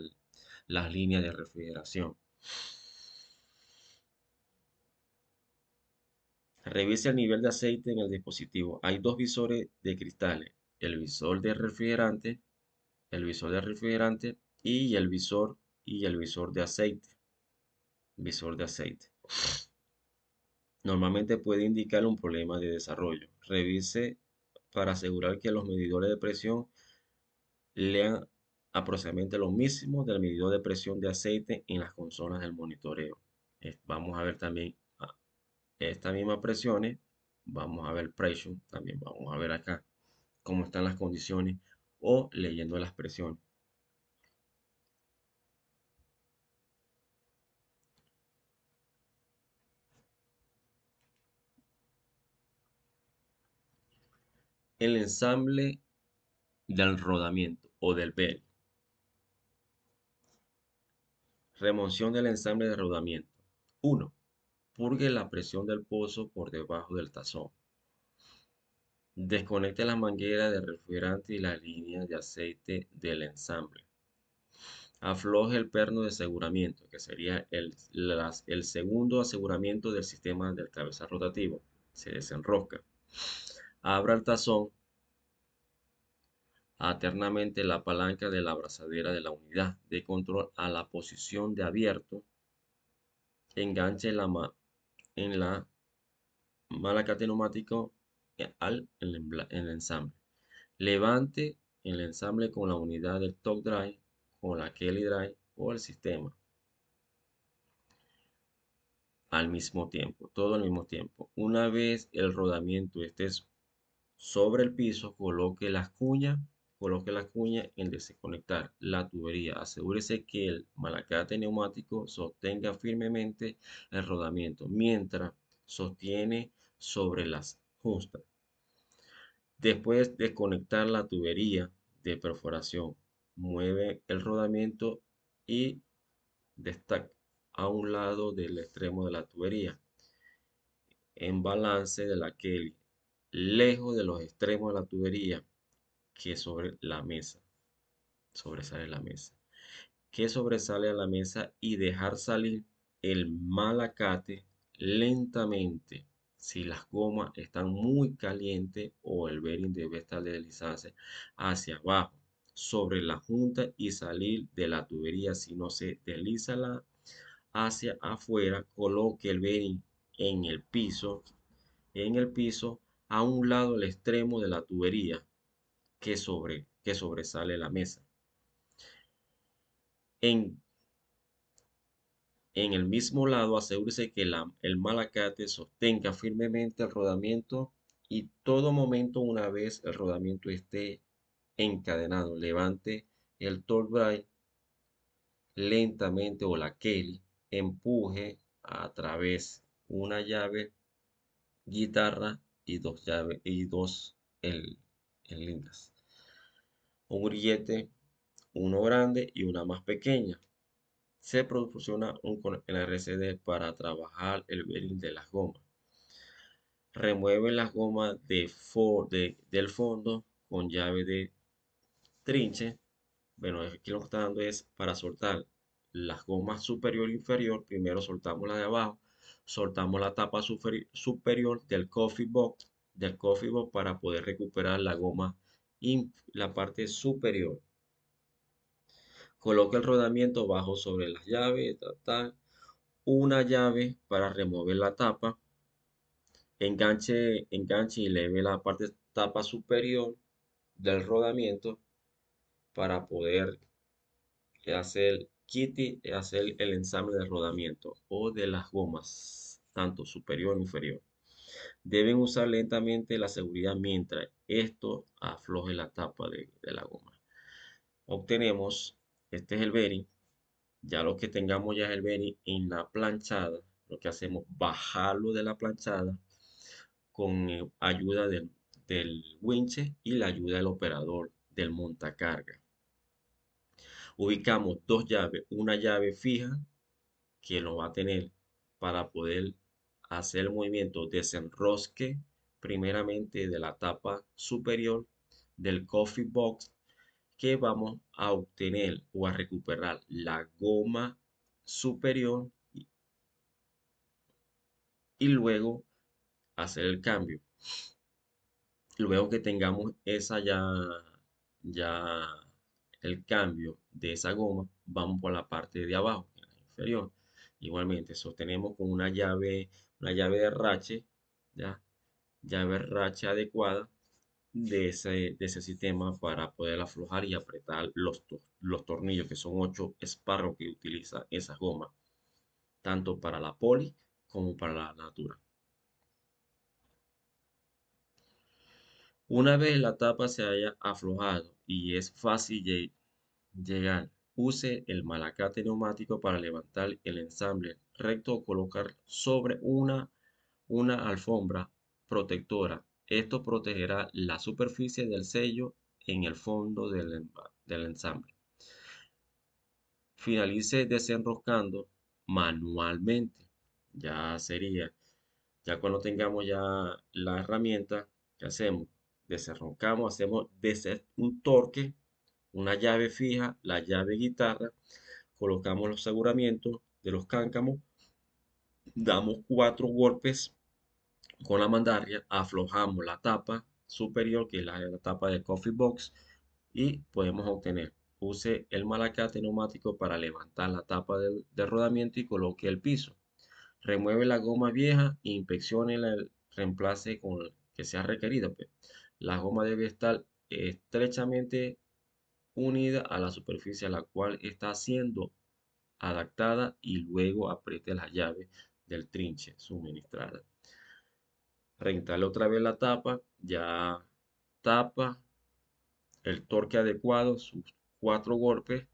las líneas de refrigeración. Revise el nivel de aceite en el dispositivo. Hay dos visores de cristales, el visor de refrigerante, el visor de refrigerante y el visor y el visor de aceite. Visor de aceite. Normalmente puede indicar un problema de desarrollo. Revise para asegurar que los medidores de presión lean aproximadamente lo mismo del medidor de presión de aceite en las consolas del monitoreo. Eh, vamos a ver también ah, estas mismas presiones. Vamos a ver presión. También vamos a ver acá cómo están las condiciones o leyendo las presiones. El ensamble del rodamiento o del BEL. Remoción del ensamble de rodamiento. 1. Purgue la presión del pozo por debajo del tazón. Desconecte las mangueras de refrigerante y la línea de aceite del ensamble. Afloje el perno de aseguramiento, que sería el, el segundo aseguramiento del sistema del cabeza rotativo. Se desenrosca. Abra el tazón alternamente la palanca de la abrazadera de la unidad de control a la posición de abierto, enganche la en la malacate neumático eh, al en el ensamble. Levante el ensamble con la unidad del top drive, con la Kelly drive o el sistema. Al mismo tiempo, todo al mismo tiempo. Una vez el rodamiento esté sobre el piso, coloque las cuñas coloque la cuña en desconectar la tubería. Asegúrese que el malacate neumático sostenga firmemente el rodamiento mientras sostiene sobre las justas. Después de desconectar la tubería de perforación, mueve el rodamiento y destaca a un lado del extremo de la tubería en balance de la Kelly, lejos de los extremos de la tubería que sobre la mesa. Sobresale la mesa. Que sobresale a la mesa y dejar salir el malacate lentamente. Si las gomas están muy calientes o el bearing debe estar deslizarse hacia abajo sobre la junta y salir de la tubería. Si no se desliza la hacia afuera, coloque el bearing en el piso, en el piso a un lado del extremo de la tubería que, sobre, sobresale la mesa. En, en, el mismo lado, asegúrese que la, el malacate sostenga firmemente el rodamiento y todo momento una vez el rodamiento esté encadenado, levante el tolbrail lentamente o la Kelly empuje a través una llave, guitarra y dos llaves y dos el en Un grillete, uno grande y una más pequeña. Se proporciona un RCD para trabajar el beril de las gomas. Remueve las gomas de de, del fondo con llave de trinche. Bueno, aquí lo que está dando es para soltar las gomas superior e inferior. Primero soltamos la de abajo soltamos la tapa superior del coffee box del box para poder recuperar la goma y la parte superior. Coloca el rodamiento bajo sobre las llaves, tal una llave para remover la tapa, enganche, enganche y leve la parte tapa superior del rodamiento para poder hacer kitty, hacer el ensamble del rodamiento o de las gomas, tanto superior inferior. Deben usar lentamente la seguridad mientras esto afloje la tapa de, la goma. Obtenemos, este es el bearing, ya lo que tengamos ya es el bearing en la planchada, lo que hacemos bajarlo de la planchada con ayuda del, del winche y la ayuda del operador del montacarga. Ubicamos dos llaves, una llave fija que lo va a tener para poder hacer el movimiento desenrosque primeramente de la tapa superior del coffee box que vamos a obtener o a recuperar la goma superior y, luego hacer el cambio luego que tengamos esa ya ya el cambio de esa goma vamos por la parte de abajo inferior Igualmente, sostenemos con una llave, una llave de rache, ¿ya? llave racha adecuada de ese, sistema para poder aflojar y apretar los, los tornillos, que son ocho esparros que utiliza esa goma, tanto para la poli como para la natura. Una vez la tapa se haya aflojado y es fácil llegar Use el malacate neumático para levantar el ensamble recto o colocar sobre una, una alfombra protectora. Esto protegerá la superficie del sello en el fondo del, del ensamble. Finalice desenroscando manualmente. Ya sería, ya cuando tengamos ya la herramienta, ¿qué hacemos? Desenroscamos, hacemos un torque una llave fija, la llave guitarra, colocamos los aseguramientos de los cáncamos, damos cuatro golpes con la mandaria, aflojamos la tapa superior, que es la, tapa de coffee box, y podemos obtener. Use el malacate neumático para levantar la tapa del, rodamiento y coloque el piso. Remueve la goma vieja, inspeccione el reemplace con el que sea requerido. Pues. La goma debe estar estrechamente unida a la superficie a la cual está siendo adaptada y luego apriete la llave del trinche suministrada. Reinstale otra vez la tapa, ya tapa, el torque adecuado, sus cuatro golpes.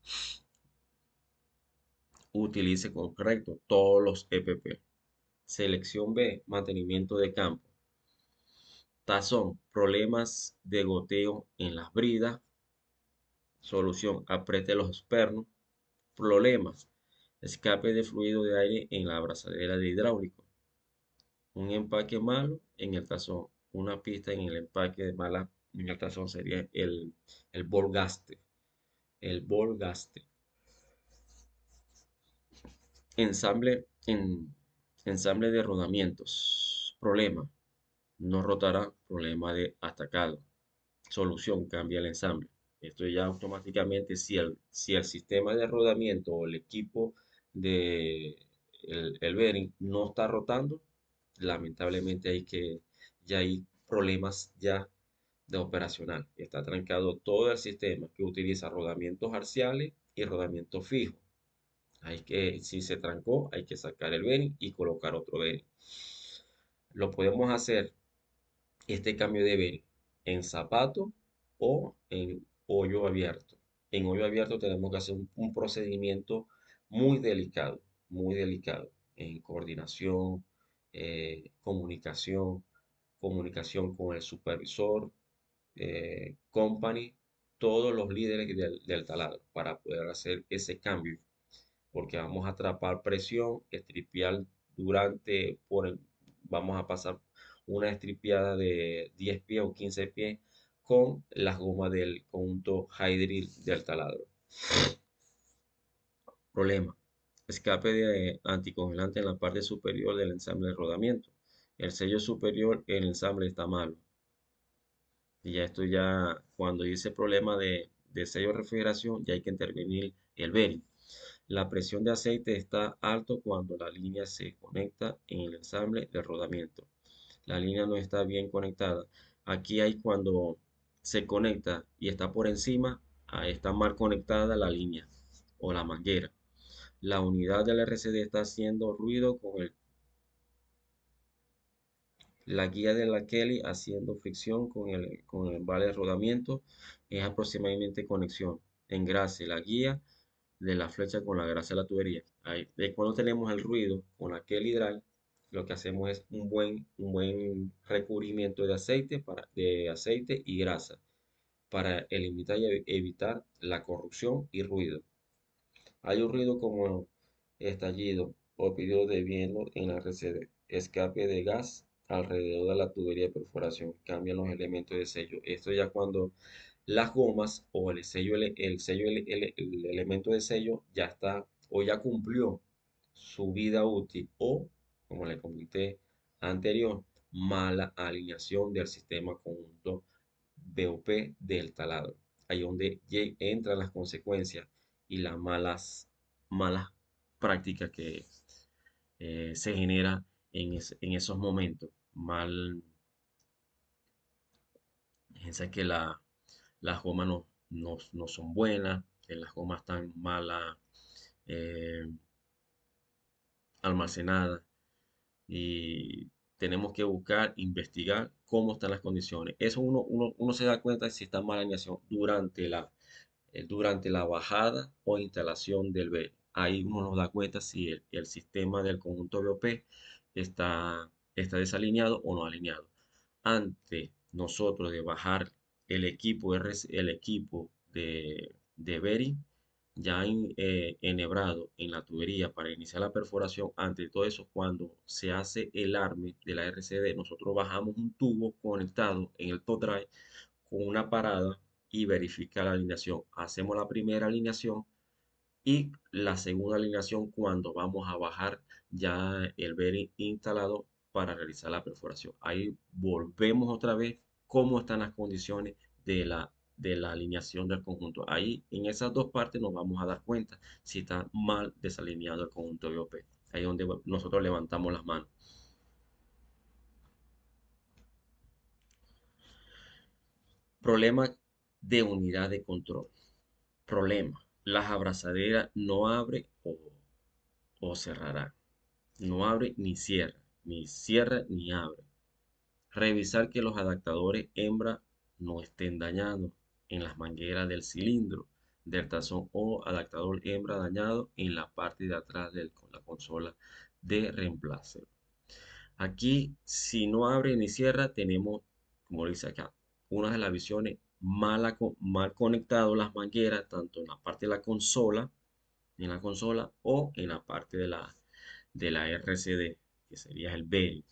Utilice correcto todos los EPP. Selección B, mantenimiento de campo. Tazón, problemas de goteo en las bridas, Solución, apriete los pernos. Problemas, escape de fluido de aire en la abrazadera de hidráulico. Un empaque malo en el tazón. Una pista en el empaque de mala en el tazón sería el, el volgaste. El volgaste. Ensamble, en, ensamble de rodamientos. Problema. No rotará. Problema de atacado. Solución. Cambia el ensamble. Esto ya automáticamente, si el, si el sistema de rodamiento o el equipo de el, el bearing no está rotando, lamentablemente hay que, ya hay problemas ya de operacional. Está trancado todo el sistema que utiliza rodamientos arciales y rodamientos fijos. Hay que, si se trancó, hay que sacar el bearing y colocar otro bearing. Lo podemos hacer este cambio de bearing en zapato o en hoyo abierto. En hoyo abierto tenemos que hacer un, procedimiento muy delicado, muy delicado, en coordinación, eh, comunicación, comunicación con el supervisor, eh, company, todos los líderes del, talado para poder hacer ese cambio, porque vamos a atrapar presión, estripial durante, por vamos a pasar una estripiada de 10 pies o 15 pies con las gomas del conjunto hydril del taladro. Problema. Escape de anticongelante en la parte superior del ensamble de rodamiento. El sello superior, el ensamble está malo. Y ya esto ya, cuando dice problema de, sello de refrigeración, ya hay que intervenir el bearing. La presión de aceite está alto cuando la línea se conecta en el ensamble de rodamiento. La línea no está bien conectada. Aquí hay cuando se conecta y está por encima, a está mal conectada la línea o la manguera. La unidad del RCD está haciendo ruido con el la guía de la Kelly haciendo fricción con el, con vale de rodamiento es aproximadamente conexión, engrase, la guía de la flecha con la grasa de la tubería. Ahí, de cuando tenemos el ruido con la Kelly Drive, lo que hacemos es un buen, buen recubrimiento de aceite, para, de aceite y grasa para eliminar evitar la corrupción y ruido. Hay un ruido como estallido o pedido de viento en la RCD, escape de gas alrededor de la tubería de perforación, cambian los elementos de sello. Esto ya cuando las gomas o el sello, el, sello, el elemento de sello ya está o ya cumplió su vida útil o como le comenté anterior, mala alineación del sistema conjunto BOP del talado. Ahí donde entran las consecuencias y las malas, malas prácticas que eh, se genera en, esos momentos. Mal. Piensa que la, las gomas no, no, son buenas, que las gomas están mal eh, almacenadas y tenemos que buscar, investigar cómo están las condiciones. Eso uno, se da cuenta si está mala alineación durante la, eh, durante la bajada o instalación del B. Ahí uno nos da cuenta si el, sistema del conjunto BOP está, está desalineado o no alineado. Antes nosotros de bajar el equipo, el equipo de, de ya eh, enhebrado en la tubería para iniciar la perforación, ante todo eso, cuando se hace el arme de la RCD, nosotros bajamos un tubo conectado en el top drive con una parada y verifica la alineación. Hacemos la primera alineación y la segunda alineación cuando vamos a bajar ya el bearing instalado para realizar la perforación. Ahí volvemos otra vez cómo están las condiciones de la de la alineación del conjunto. Ahí en esas dos partes nos vamos a dar cuenta si está mal desalineado el conjunto de OP. Ahí es donde nosotros levantamos las manos. Problema de unidad de control. Problema. Las abrazaderas no abren o, o cerrarán. No abre ni cierra. Ni cierra ni abre. Revisar que los adaptadores hembra no estén dañados en las mangueras del cilindro del tazón o adaptador hembra dañado en la parte de atrás de la consola de reemplazo. Aquí, si no abre ni cierra, tenemos, como dice acá, una de las visiones mal, mal conectado las mangueras, tanto en la parte de la consola, en la consola o en la parte de la, de la RCD, que sería el bell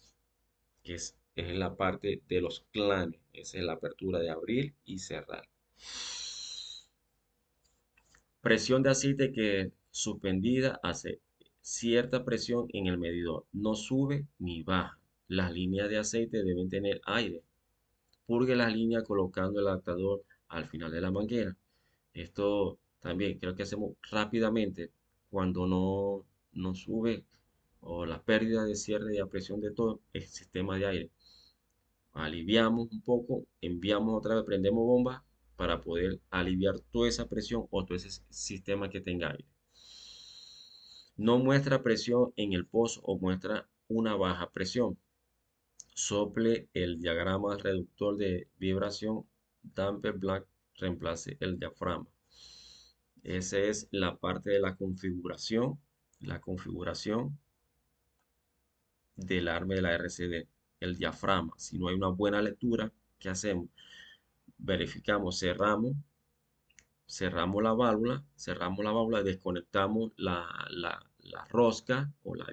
que es, es la parte de los clanes, esa es la apertura de abrir y cerrar. Presión de aceite que suspendida hace cierta presión en el medidor. No sube ni baja. Las líneas de aceite deben tener aire. Purgue las líneas colocando el adaptador al final de la manguera. Esto también creo que hacemos rápidamente cuando no, sube o la pérdida de cierre y presión de todo el sistema de aire. Aliviamos un poco, enviamos otra vez, prendemos bomba para poder aliviar toda esa presión o todo ese sistema que tenga No muestra presión en el pozo o muestra una baja presión. Sople el diagrama reductor de vibración damper black reemplace el diafragma. Esa es la parte de la configuración, la configuración del arma de la RCD, el diafragma. Si no hay una buena lectura, ¿qué hacemos? verificamos, cerramos, cerramos la válvula, cerramos la válvula, desconectamos la, rosca o la,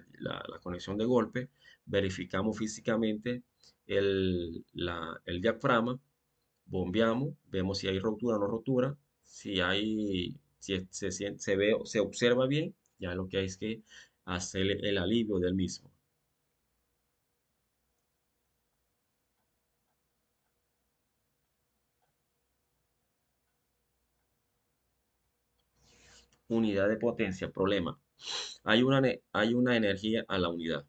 conexión de golpe, verificamos físicamente el, el diafragma, bombeamos, vemos si hay rotura o no rotura, si hay, si se, se, ve, se observa bien, ya lo que hay es que hacer el alivio del mismo. unidad de potencia. Problema. Hay una, hay una energía a la unidad.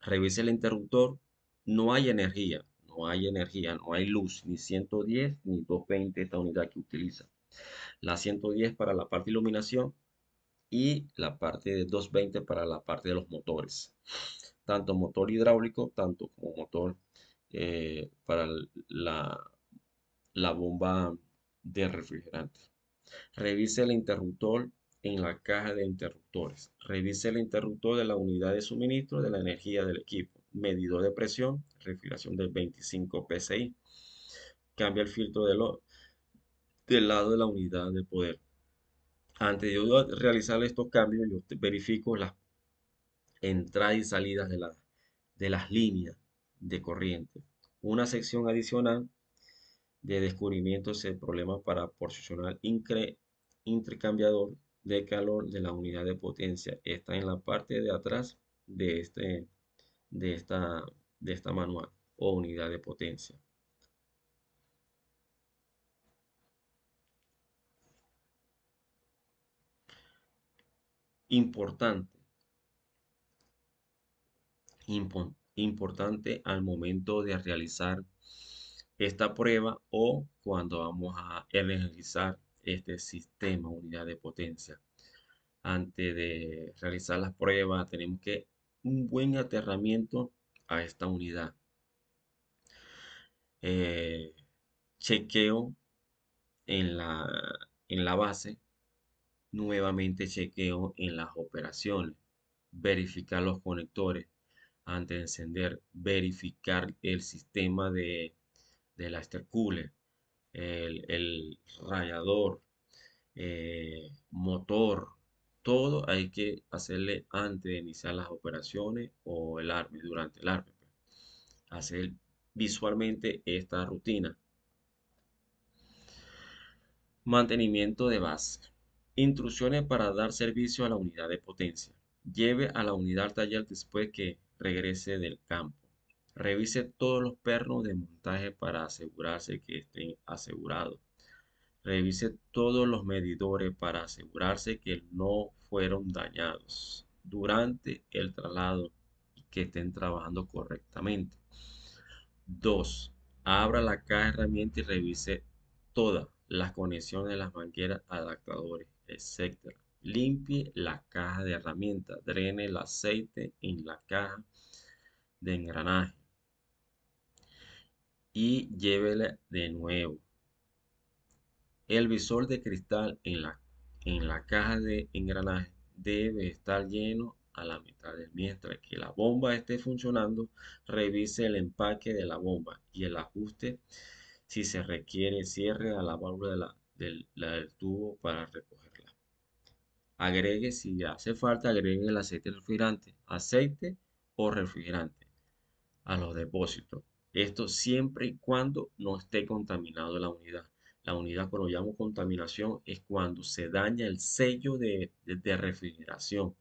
Revise el interruptor. No hay energía. No hay energía, no hay luz, ni 110 ni 220 esta unidad que utiliza. La 110 para la parte de iluminación y la parte de 220 para la parte de los motores. Tanto motor hidráulico, tanto como motor eh, para la, la bomba de refrigerante. Revise el interruptor en la caja de interruptores. Revise el interruptor de la unidad de suministro de la energía del equipo. Medidor de presión, refrigeración de 25 psi. Cambia el filtro del lado de la unidad de poder. Antes de realizar estos cambios, yo verifico las entradas y salidas de las líneas de corriente. Una sección adicional de es el problema para proporcionar intercambiador de calor de la unidad de potencia. Está en la parte de atrás de, este, de, esta, de esta manual o unidad de potencia. Importante. importante al momento de realizar esta prueba o cuando vamos a energizar este sistema, unidad de potencia. Antes de realizar las pruebas tenemos que un buen aterramiento a esta unidad. Eh, chequeo en la, en la base, nuevamente chequeo en las operaciones, verificar los conectores antes de encender, verificar el sistema de de la estercule, el, el rayador, eh, motor, todo hay que hacerle antes de iniciar las operaciones o el arme, durante el árbitro. Pues. Hacer visualmente esta rutina. Mantenimiento de base. Instrucciones para dar servicio a la unidad de potencia. Lleve a la unidad al taller después que regrese del campo. Revise todos los pernos de montaje para asegurarse que estén asegurados. Revise todos los medidores para asegurarse que no fueron dañados durante el traslado y que estén trabajando correctamente. 2. Abra la caja de herramientas y revise todas las conexiones de las mangueras, adaptadores, etc. Limpie la caja de herramientas, drene el aceite en la caja de engranaje y llévela de nuevo. El visor de cristal en la, en la caja de engranaje debe estar lleno a la mitad mientras que la bomba esté funcionando revise el empaque de la bomba y el ajuste si se requiere cierre a la válvula del tubo para recogerla agregue si hace falta agregue el aceite refrigerante aceite o refrigerante a los depósitos esto siempre y cuando no esté contaminado la unidad. La unidad, cuando llamo contaminación, es cuando se daña el sello de, de, refrigeración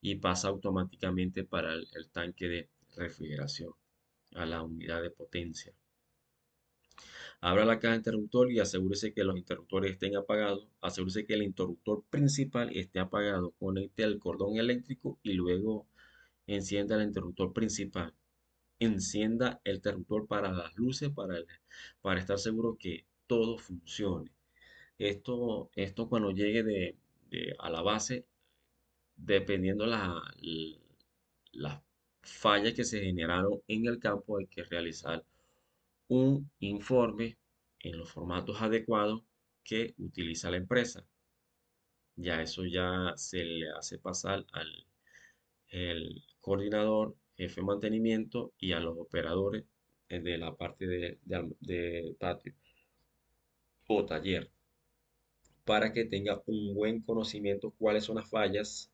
y pasa automáticamente para el, tanque de refrigeración, a la unidad de potencia. Abra la caja de interruptor y asegúrese que los interruptores estén apagados. Asegúrese que el interruptor principal esté apagado. Conecte el cordón eléctrico y luego encienda el interruptor principal encienda el interruptor para las luces, para, para estar seguro que todo funcione. Esto, esto cuando llegue a la base, dependiendo las fallas que se generaron en el campo, hay que realizar un informe en los formatos adecuados que utiliza la empresa. Ya eso ya se le hace pasar al el coordinador jefe mantenimiento y a los operadores eh, de la parte de, patio o taller para que tenga un buen conocimiento cuáles son las fallas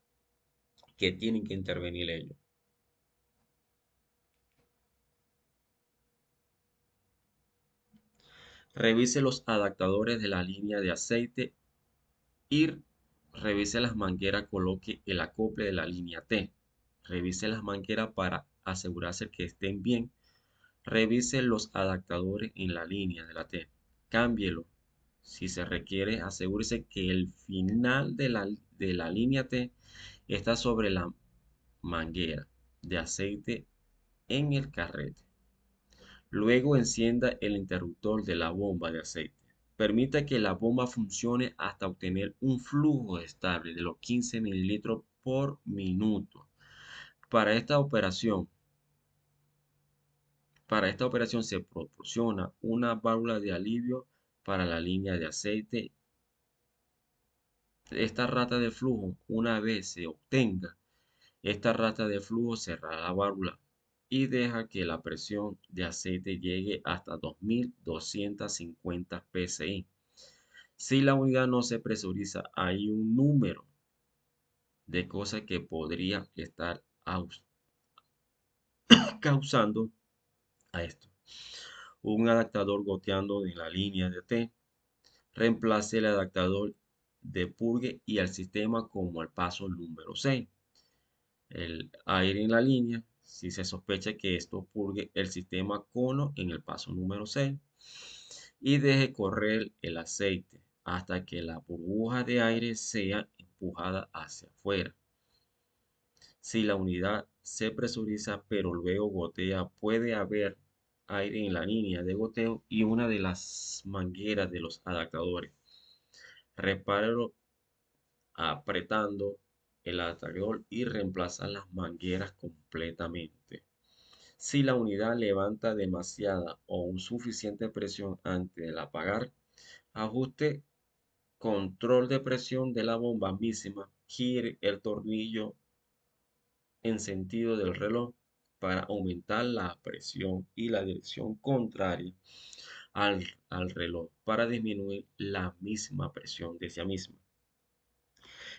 que tienen que intervenir ellos. Revise los adaptadores de la línea de aceite y revise las mangueras, coloque el acople de la línea T. Revise las mangueras para asegurarse que estén bien. Revise los adaptadores en la línea de la T. Cámbielo. Si se requiere, asegúrese que el final de la, de la línea T está sobre la manguera de aceite en el carrete. Luego encienda el interruptor de la bomba de aceite. Permita que la bomba funcione hasta obtener un flujo estable de los 15 mililitros por minuto. Para esta operación, para esta operación se proporciona una válvula de alivio para la línea de aceite. Esta rata de flujo, una vez se obtenga, esta rata de flujo cerrará la válvula y deja que la presión de aceite llegue hasta 2250 psi. Si la unidad no se presuriza, hay un número de cosas que podría estar causando a esto. Un adaptador goteando en la línea de T. Reemplace el adaptador de purgue y al sistema como el paso número 6. El aire en la línea. Si se sospecha que esto purgue el sistema cono en el paso número 6. Y deje correr el aceite hasta que la burbuja de aire sea empujada hacia afuera. Si la unidad se presuriza pero luego gotea, puede haber aire en la línea de goteo y una de las mangueras de los adaptadores. Repárelo apretando el adaptador y reemplaza las mangueras completamente. Si la unidad levanta demasiada o suficiente presión antes del apagar, ajuste control de presión de la bomba misma, gire el tornillo en sentido del reloj para aumentar la presión y la dirección contraria al, al reloj para disminuir la misma presión de esa misma.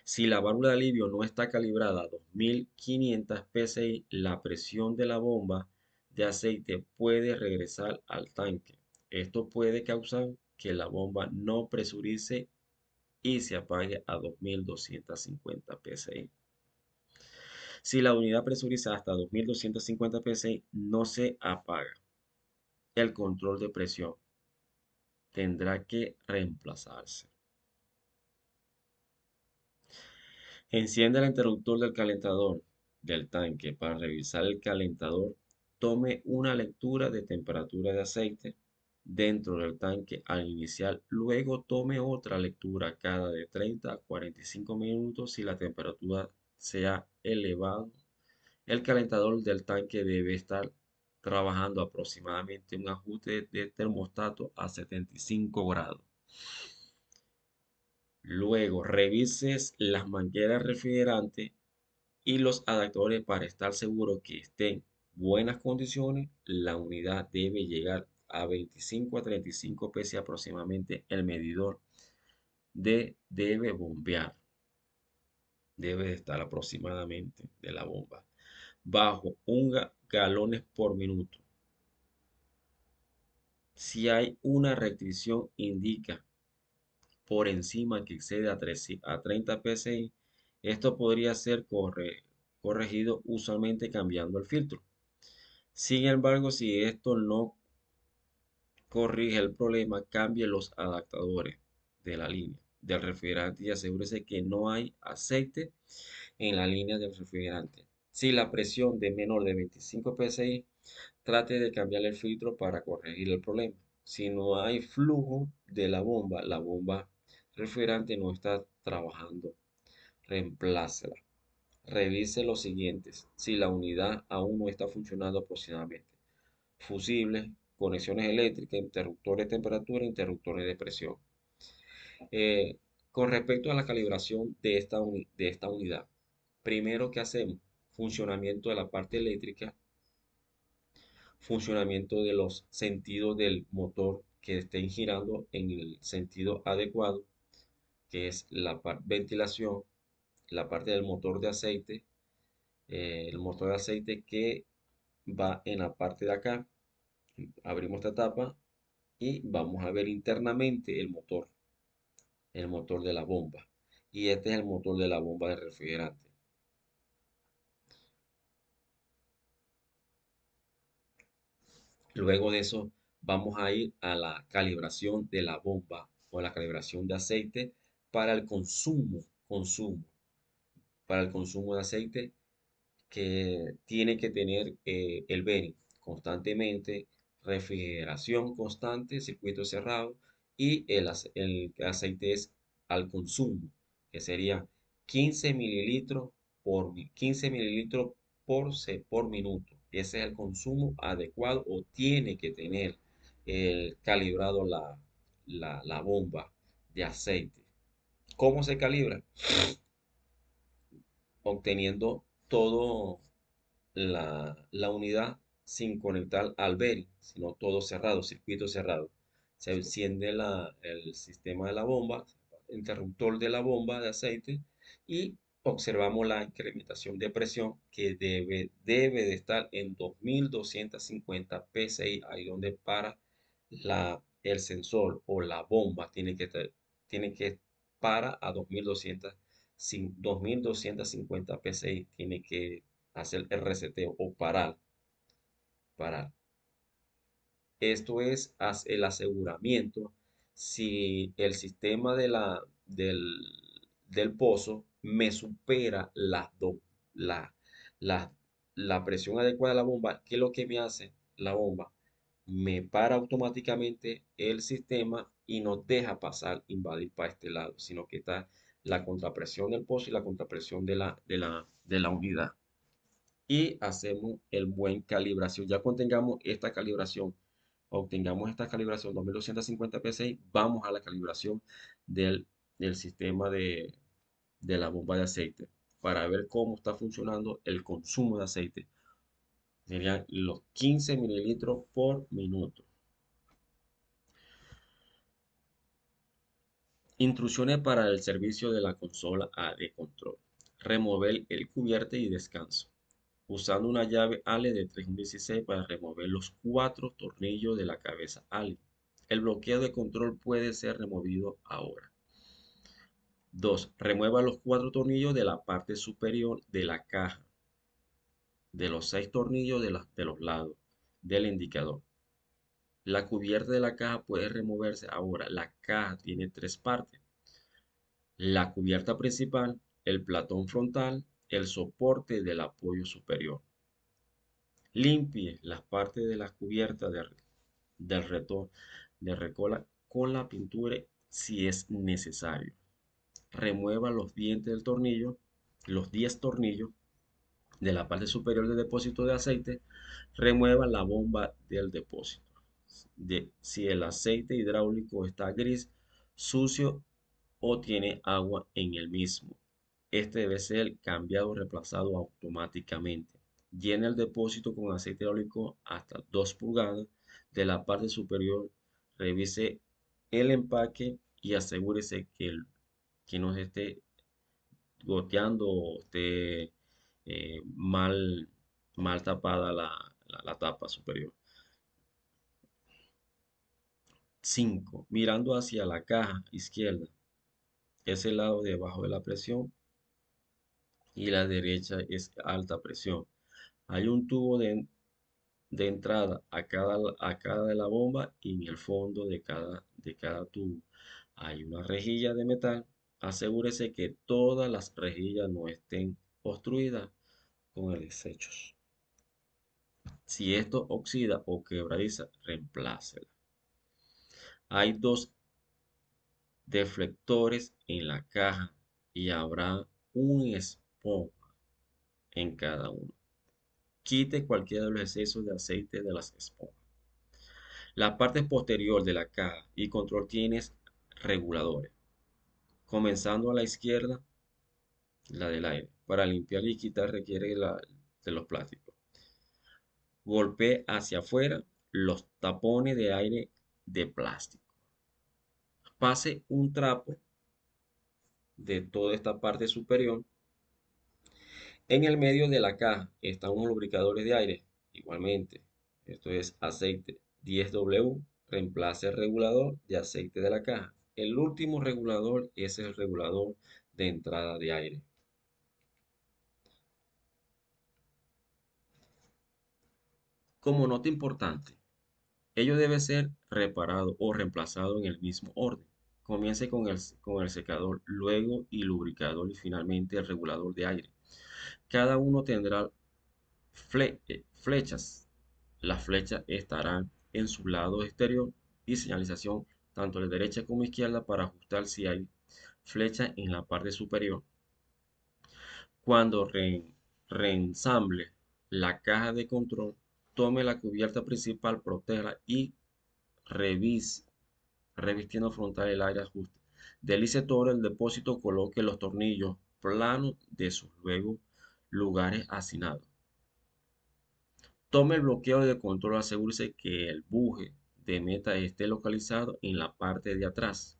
Si la válvula de alivio no está calibrada a 2500 psi, la presión de la bomba de aceite puede regresar al tanque. Esto puede causar que la bomba no presurice y se apague a 2250 psi si la unidad presurizada hasta 2250 psi no se apaga. El control de presión tendrá que reemplazarse. Enciende el interruptor del calentador del tanque para revisar el calentador. Tome una lectura de temperatura de aceite dentro del tanque al inicial. Luego tome otra lectura cada de 30 a 45 minutos si la temperatura se ha elevado, el calentador del tanque debe estar trabajando aproximadamente un ajuste de termostato a 75 grados. Luego revises las mangueras refrigerantes y los adaptadores para estar seguro que estén en buenas condiciones. La unidad debe llegar a 25 a 35 pc aproximadamente el medidor de debe bombear debe estar aproximadamente de la bomba bajo 1 galones por minuto. Si hay una restricción indica por encima que excede a, 30 psi, esto podría ser corregido usualmente cambiando el filtro. Sin embargo, si esto no corrige el problema, cambie los adaptadores de la línea del refrigerante y asegúrese que no hay aceite en la línea del refrigerante. Si la presión de menor de 25 psi, trate de cambiar el filtro para corregir el problema. Si no hay flujo de la bomba, la bomba refrigerante no está trabajando. Reemplácela. Revise los siguientes. Si la unidad aún no está funcionando aproximadamente. Fusibles, conexiones eléctricas, interruptores de temperatura, interruptores de presión. Eh, con respecto a la calibración de esta, de esta unidad, primero que hacemos, funcionamiento de la parte eléctrica, funcionamiento de los sentidos del motor que estén girando en el sentido adecuado, que es la ventilación, la parte del motor de aceite, eh, el motor de aceite que va en la parte de acá, abrimos esta tapa y vamos a ver internamente el motor el motor de la bomba. Y este es el motor de la bomba de refrigerante. Luego de eso vamos a ir a la calibración de la bomba o la calibración de aceite para el consumo, consumo, para el consumo de aceite que tiene que tener eh, el beni constantemente, refrigeración constante, circuito cerrado, y el, aceite es al consumo, que sería 15 mililitros por, por, por minuto. Ese es el consumo adecuado o tiene que tener el calibrado la, bomba de aceite. ¿Cómo se calibra? Obteniendo todo la, unidad sin conectar al ver sino todo cerrado, circuito cerrado se enciende el sistema de la bomba, interruptor de la bomba de aceite y observamos la incrementación de presión que debe, debe de estar en 2250 psi, ahí donde para la, el sensor o la bomba tiene que, tiene que para a 2200, 2250 psi, tiene que hacer el reseteo o parar. Parar. Esto es el aseguramiento si el sistema de la, del, pozo me supera la, la, la, presión adecuada de la bomba, que es lo que me hace la bomba, me para automáticamente el sistema y no deja pasar, invadir para este lado, sino que está la contrapresión del pozo y la contrapresión de la, la, de la unidad. Y hacemos el buen calibración. Ya cuando tengamos esta calibración obtengamos esta calibración 2250 psi, vamos a la calibración del, sistema de, la bomba de aceite para ver cómo está funcionando el consumo de aceite. Serían los 15 mililitros por minuto. Instrucciones para el servicio de la consola de control. Remover el cubierto y descanso usando una llave Ale de 316 para remover los cuatro tornillos de la cabeza Allen. El bloqueo de control puede ser removido ahora. 2. Remueva los cuatro tornillos de la parte superior de la caja, de los seis tornillos de, de los lados del indicador. La cubierta de la caja puede removerse ahora. La caja tiene tres partes. La cubierta principal, el platón frontal el soporte del apoyo superior. Limpie las partes de la cubierta del retor de recola con la pintura si es necesario. Remueva los dientes del tornillo, los 10 tornillos de la parte superior del depósito de aceite. Remueva la bomba del depósito. De, si el aceite hidráulico está gris, sucio o tiene agua en el mismo. Este debe ser cambiado o reemplazado automáticamente. Llena el depósito con aceite hidráulico hasta 2 pulgadas de la parte superior. Revise el empaque y asegúrese que, que no se esté goteando o esté eh, mal, mal tapada la, la tapa superior. 5. Mirando hacia la caja izquierda, ese lado debajo de la presión y la derecha es alta presión. Hay un tubo de, entrada a cada, a cada de la bomba y en el fondo de cada, de cada tubo. Hay una rejilla de metal. Asegúrese que todas las rejillas no estén obstruidas con el desecho. Si esto oxida o quebradiza, reemplácela. Hay dos deflectores en la caja y habrá un espacio en cada uno. Quite cualquiera de los excesos de aceite de las esponjas. La parte posterior de la caja y control tienes reguladores, comenzando a la izquierda, la del aire. Para limpiar y quitar requiere la, de los plásticos. golpe hacia afuera los tapones de aire de plástico. Pase un trapo de toda esta parte superior en el medio de la caja están los lubricadores de aire, igualmente, esto es aceite 10W, reemplace el regulador de aceite de la caja. El último regulador es el regulador de entrada de aire. Como nota importante, ello debe ser reparado o reemplazado en el mismo orden. Comience con el, con el secador, luego y lubricador y finalmente el regulador de aire. Cada uno tendrá eh, flechas. Las flechas estarán en su lado exterior y señalización tanto de derecha como izquierda para ajustar si hay flecha en la parte superior. Cuando reensamble la caja de control, tome la cubierta principal, proteja y revise, revistiendo frontal el aire ajuste. delice todo el depósito, coloque los tornillos planos de su luego lugares asignados. Tome el bloqueo de control, asegúrese que el buje de meta esté localizado en la parte de atrás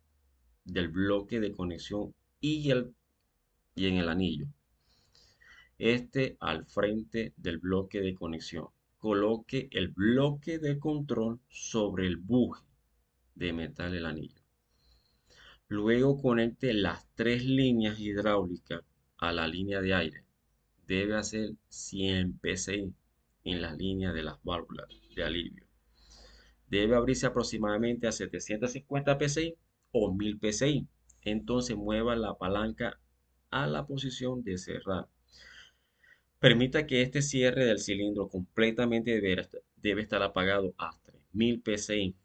del bloque de conexión y, el, y en el anillo. Este al frente del bloque de conexión. Coloque el bloque de control sobre el buje de metal del anillo. Luego conecte las tres líneas hidráulicas a la línea de aire debe hacer 100 PSI en la línea de las válvulas de alivio. Debe abrirse aproximadamente a 750 PSI o 1000 PSI. Entonces mueva la palanca a la posición de cerrar. Permita que este cierre del cilindro completamente debe, debe estar apagado a 3000 PSI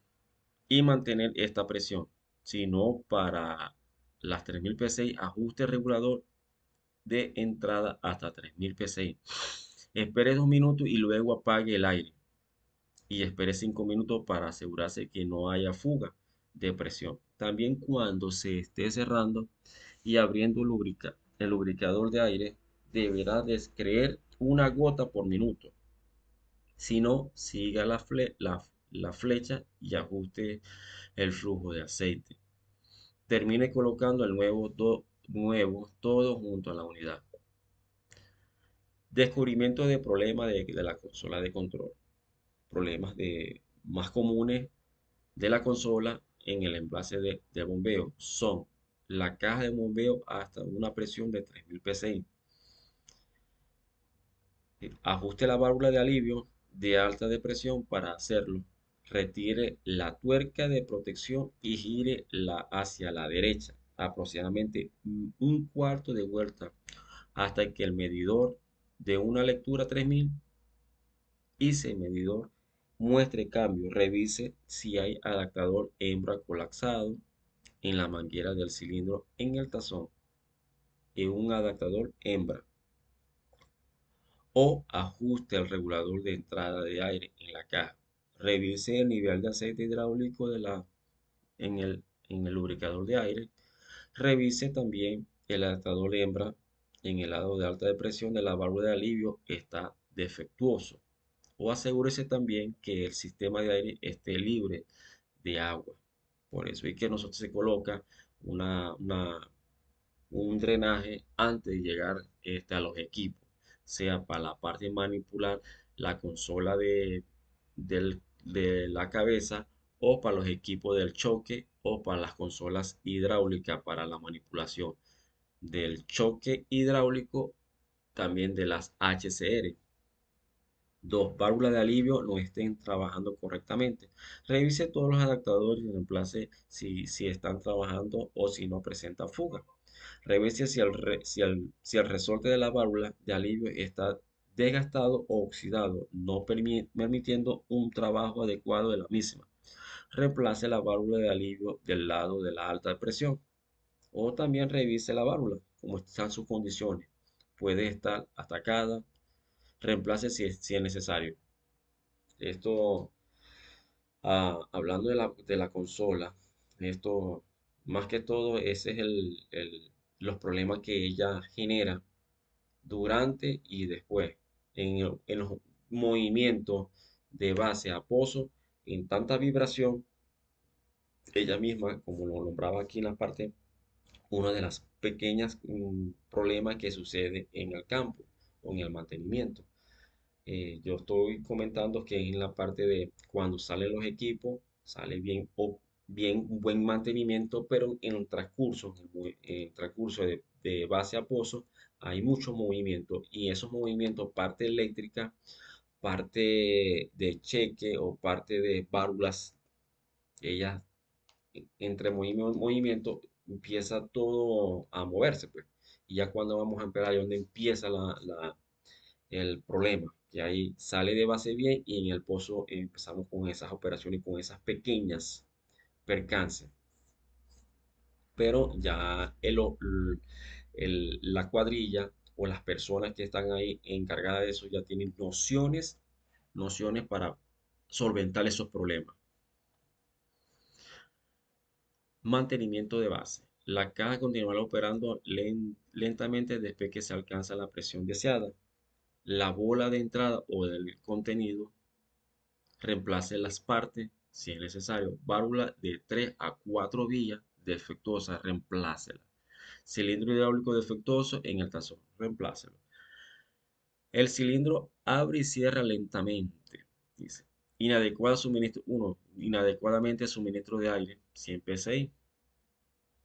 y mantener esta presión. Si no, para las 3000 PSI ajuste el regulador de entrada hasta 3000 PSI. Espere dos minutos y luego apague el aire. Y espere cinco minutos para asegurarse que no haya fuga de presión. También cuando se esté cerrando y abriendo lubrica, el lubricador de aire, deberá descreer una gota por minuto. Si no, siga la, la, flecha y ajuste el flujo de aceite. Termine colocando el nuevo 2 nuevos, todos junto a la unidad. Descubrimiento de problemas de, la consola de control. Problemas de, más comunes de la consola en el enlace de, bombeo son la caja de bombeo hasta una presión de 3000 psi. Ajuste la válvula de alivio de alta depresión para hacerlo. Retire la tuerca de protección y gire la hacia la derecha aproximadamente un cuarto de vuelta hasta que el medidor de una lectura 3000 y ese medidor muestre cambio, revise si hay adaptador hembra colapsado en la manguera del cilindro en el tazón y un adaptador hembra o ajuste el regulador de entrada de aire en la caja. Revise el nivel de aceite hidráulico de la, en, el, en el lubricador de aire Revise también el adaptador hembra en el lado de alta depresión de la válvula de alivio está defectuoso. O asegúrese también que el sistema de aire esté libre de agua. Por eso es que nosotros se coloca un drenaje antes de llegar este, a los equipos. Sea para la parte de manipular la consola de la cabeza o para los equipos del choque o para las consolas hidráulicas para la manipulación del choque hidráulico también de las HCR. Dos válvulas de alivio no estén trabajando correctamente. Revise todos los adaptadores y reemplace si, si están trabajando o si no presenta fuga. Revise si el, si el resorte de la válvula de alivio está desgastado o oxidado, no permitiendo un trabajo adecuado de la misma reemplace la válvula de alivio del lado de la alta presión. O también revise la válvula, como están sus condiciones. Puede estar atacada, reemplace si es, si es necesario. Esto, ah, hablando de la, consola, esto más que todo, ese es los problemas que ella genera durante y después en, en los movimientos de base a pozo en tanta vibración, ella misma, como lo nombraba aquí en la parte, una de las pequeñas mm, problemas que sucede en el campo o en el mantenimiento. Eh, yo estoy comentando que en la parte de cuando salen los equipos, sale bien o bien un buen mantenimiento, pero en el transcurso, en el transcurso de, de base a pozo, hay mucho movimiento y esos movimientos, parte eléctrica, parte de cheque o parte de válvulas, ella entre movimiento, empieza todo a moverse, pues. Y ya cuando vamos a empezar, ahí donde empieza el problema, que ahí sale de base bien y en el pozo empezamos con esas operaciones, con esas pequeñas percances. Pero ya el, la cuadrilla o las personas que están ahí encargadas de eso ya tienen nociones, nociones para solventar esos problemas. Mantenimiento de base. La caja continuará operando lentamente después que se alcanza la presión deseada. La bola de entrada o del contenido reemplace las partes, si es necesario, válvula de 3 a 4 vías defectuosa, reemplácela cilindro hidráulico defectuoso en el tazón, reemplácelo. El cilindro abre y cierra lentamente, dice. Inadecuado suministro Uno, inadecuadamente suministro de aire, 100 psi.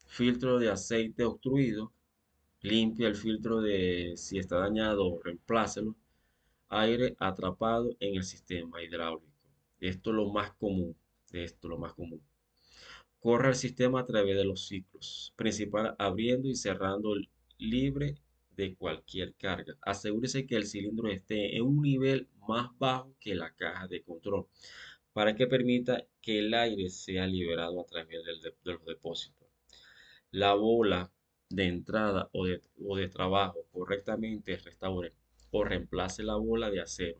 Filtro de aceite obstruido, limpia el filtro de si está dañado, reemplácelo. Aire atrapado en el sistema hidráulico. Esto es lo más común, esto es lo más común. Corra el sistema a través de los ciclos, principal abriendo y cerrando libre de cualquier carga. Asegúrese que el cilindro esté en un nivel más bajo que la caja de control para que permita que el aire sea liberado a través del de, los depósitos. La bola de entrada o de, o de trabajo correctamente restaure o reemplace la bola de acero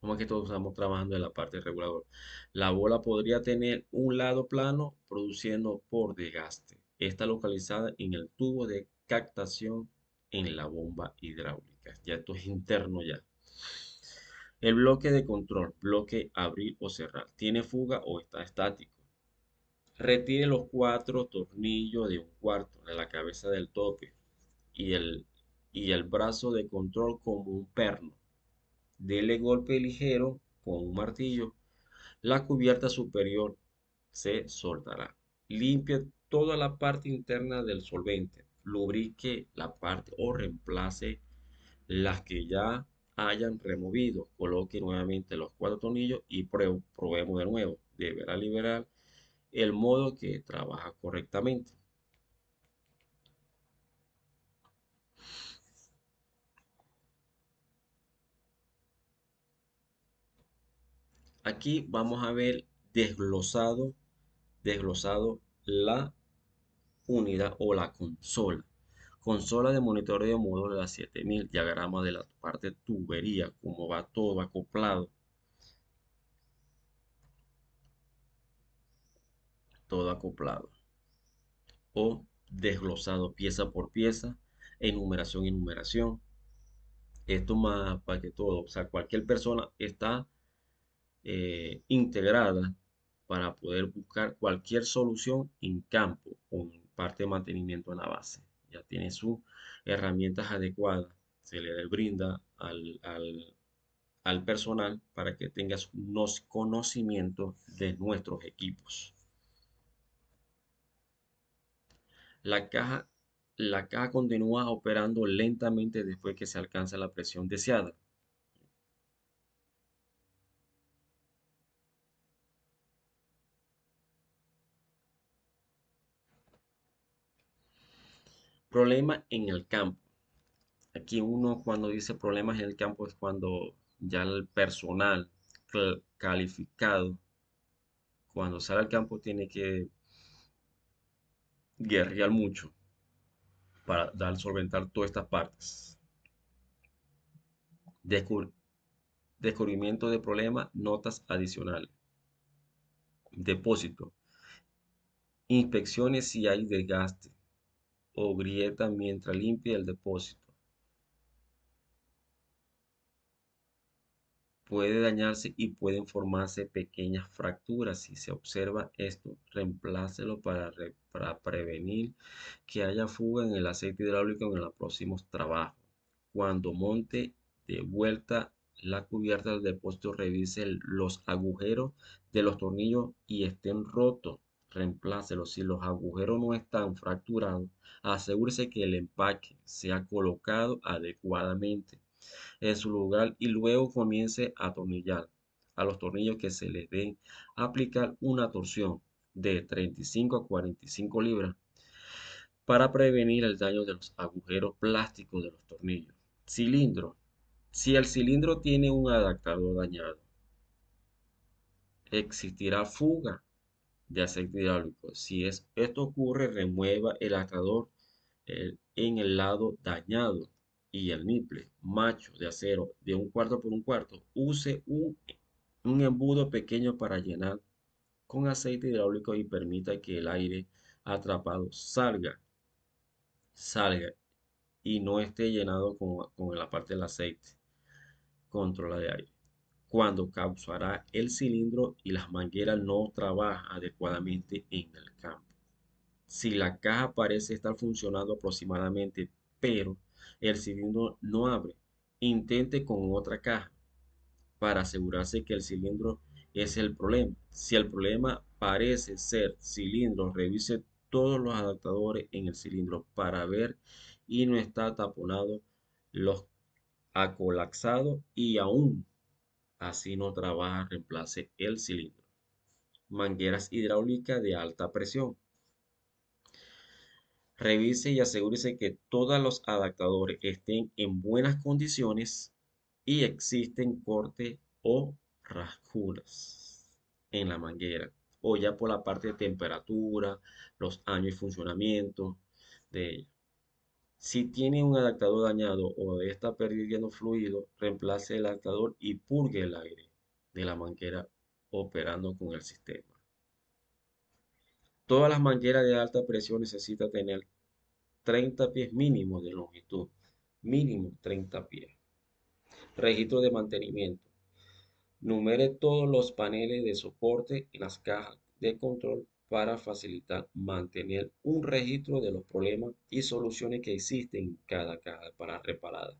como que todos estamos trabajando en la parte regulador. La bola podría tener un lado plano produciendo por desgaste. Está localizada en el tubo de captación en la bomba hidráulica. Ya esto es interno ya. El bloque de control, bloque abrir o cerrar, tiene fuga o está estático. Retire los cuatro tornillos de un cuarto de la cabeza del tope y el, y el brazo de control como un perno dele golpe ligero con un martillo. La cubierta superior se soltará. Limpie toda la parte interna del solvente. Lubrique la parte o reemplace las que ya hayan removido. Coloque nuevamente los cuatro tornillos y probemos de nuevo. Deberá liberar el modo que trabaja correctamente. aquí vamos a ver desglosado, desglosado la unidad o la consola. Consola de monitoreo de módulo de la 7000, diagrama de la parte tubería, cómo va todo acoplado. Todo acoplado. O desglosado pieza por pieza, enumeración, enumeración. Esto más para que todo, o sea, cualquier persona está eh, integrada para poder buscar cualquier solución en campo o en parte de mantenimiento en la base. Ya tiene sus herramientas adecuadas, se le brinda al, personal para que tenga unos conocimientos de nuestros equipos. La caja, la caja continúa operando lentamente después que se alcanza la presión deseada Problema en el campo. Aquí uno cuando dice problemas en el campo es cuando ya el personal calificado, cuando sale al campo tiene que guerrear mucho para dar, solventar todas estas partes. descubrimiento de problemas, notas adicionales. Depósito. Inspecciones si hay desgaste o grieta mientras limpia el depósito. Puede dañarse y pueden formarse pequeñas fracturas. Si se observa esto, reemplácelo para, para prevenir que haya fuga en el aceite hidráulico en los próximos trabajos. Cuando monte de vuelta la cubierta del depósito, revise los agujeros de los tornillos y estén rotos reemplácelo. Si los agujeros no están fracturados, asegúrese que el empaque sea colocado adecuadamente en su lugar y luego comience a atornillar a los tornillos que se les den aplicar una torsión de 35 a 45 libras para prevenir el daño de los agujeros plásticos de los tornillos. Cilindro. Si el cilindro tiene un adaptador dañado, existirá fuga de aceite hidráulico. Si es, esto ocurre, remueva el atador eh, en el lado dañado y el niple macho de acero de un cuarto por un cuarto. Use un, embudo pequeño para llenar con aceite hidráulico y permita que el aire atrapado salga, salga y no esté llenado con, con la parte del aceite. Controla de aire cuando causará el cilindro y las mangueras no trabajan adecuadamente en el campo. Si la caja parece estar funcionando aproximadamente, pero el cilindro no abre, intente con otra caja para asegurarse que el cilindro es el problema. Si el problema parece ser cilindro, revise todos los adaptadores en el cilindro para ver y no está taponado, los ha colapsado y aún así no trabaja, reemplace el cilindro. Mangueras hidráulicas de alta presión. Revise y asegúrese que todos los adaptadores estén en buenas condiciones y existen cortes o rascuras en la manguera o ya por la parte de temperatura, los años de funcionamiento de ella. Si tiene un adaptador dañado o está perdiendo fluido, reemplace el adaptador y purgue el aire de la manguera operando con el sistema. Todas las mangueras de alta presión necesitan tener 30 pies mínimo de longitud, mínimo 30 pies. Registro de mantenimiento. Numere todos los paneles de soporte y las cajas de control para facilitar mantener un registro de los problemas y soluciones que existen en cada caja para reparada.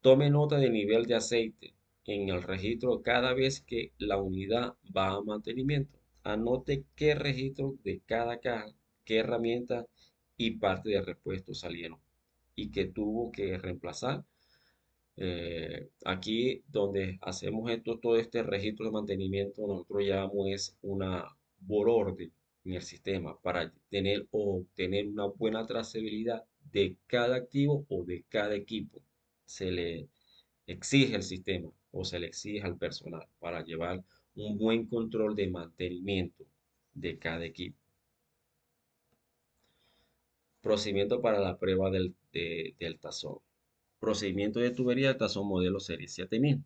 Tome nota del nivel de aceite en el registro cada vez que la unidad va a mantenimiento. Anote qué registro de cada caja, qué herramientas y parte de repuesto salieron y que tuvo que reemplazar. Eh, aquí donde hacemos esto, todo este registro de mantenimiento, nosotros llamamos es una por orden en el sistema para tener o obtener una buena trazabilidad de cada activo o de cada equipo. Se le exige al sistema o se le exige al personal para llevar un buen control de mantenimiento de cada equipo. Procedimiento para la prueba del, tazón. Procedimiento de tubería de tazón modelo serie 7000.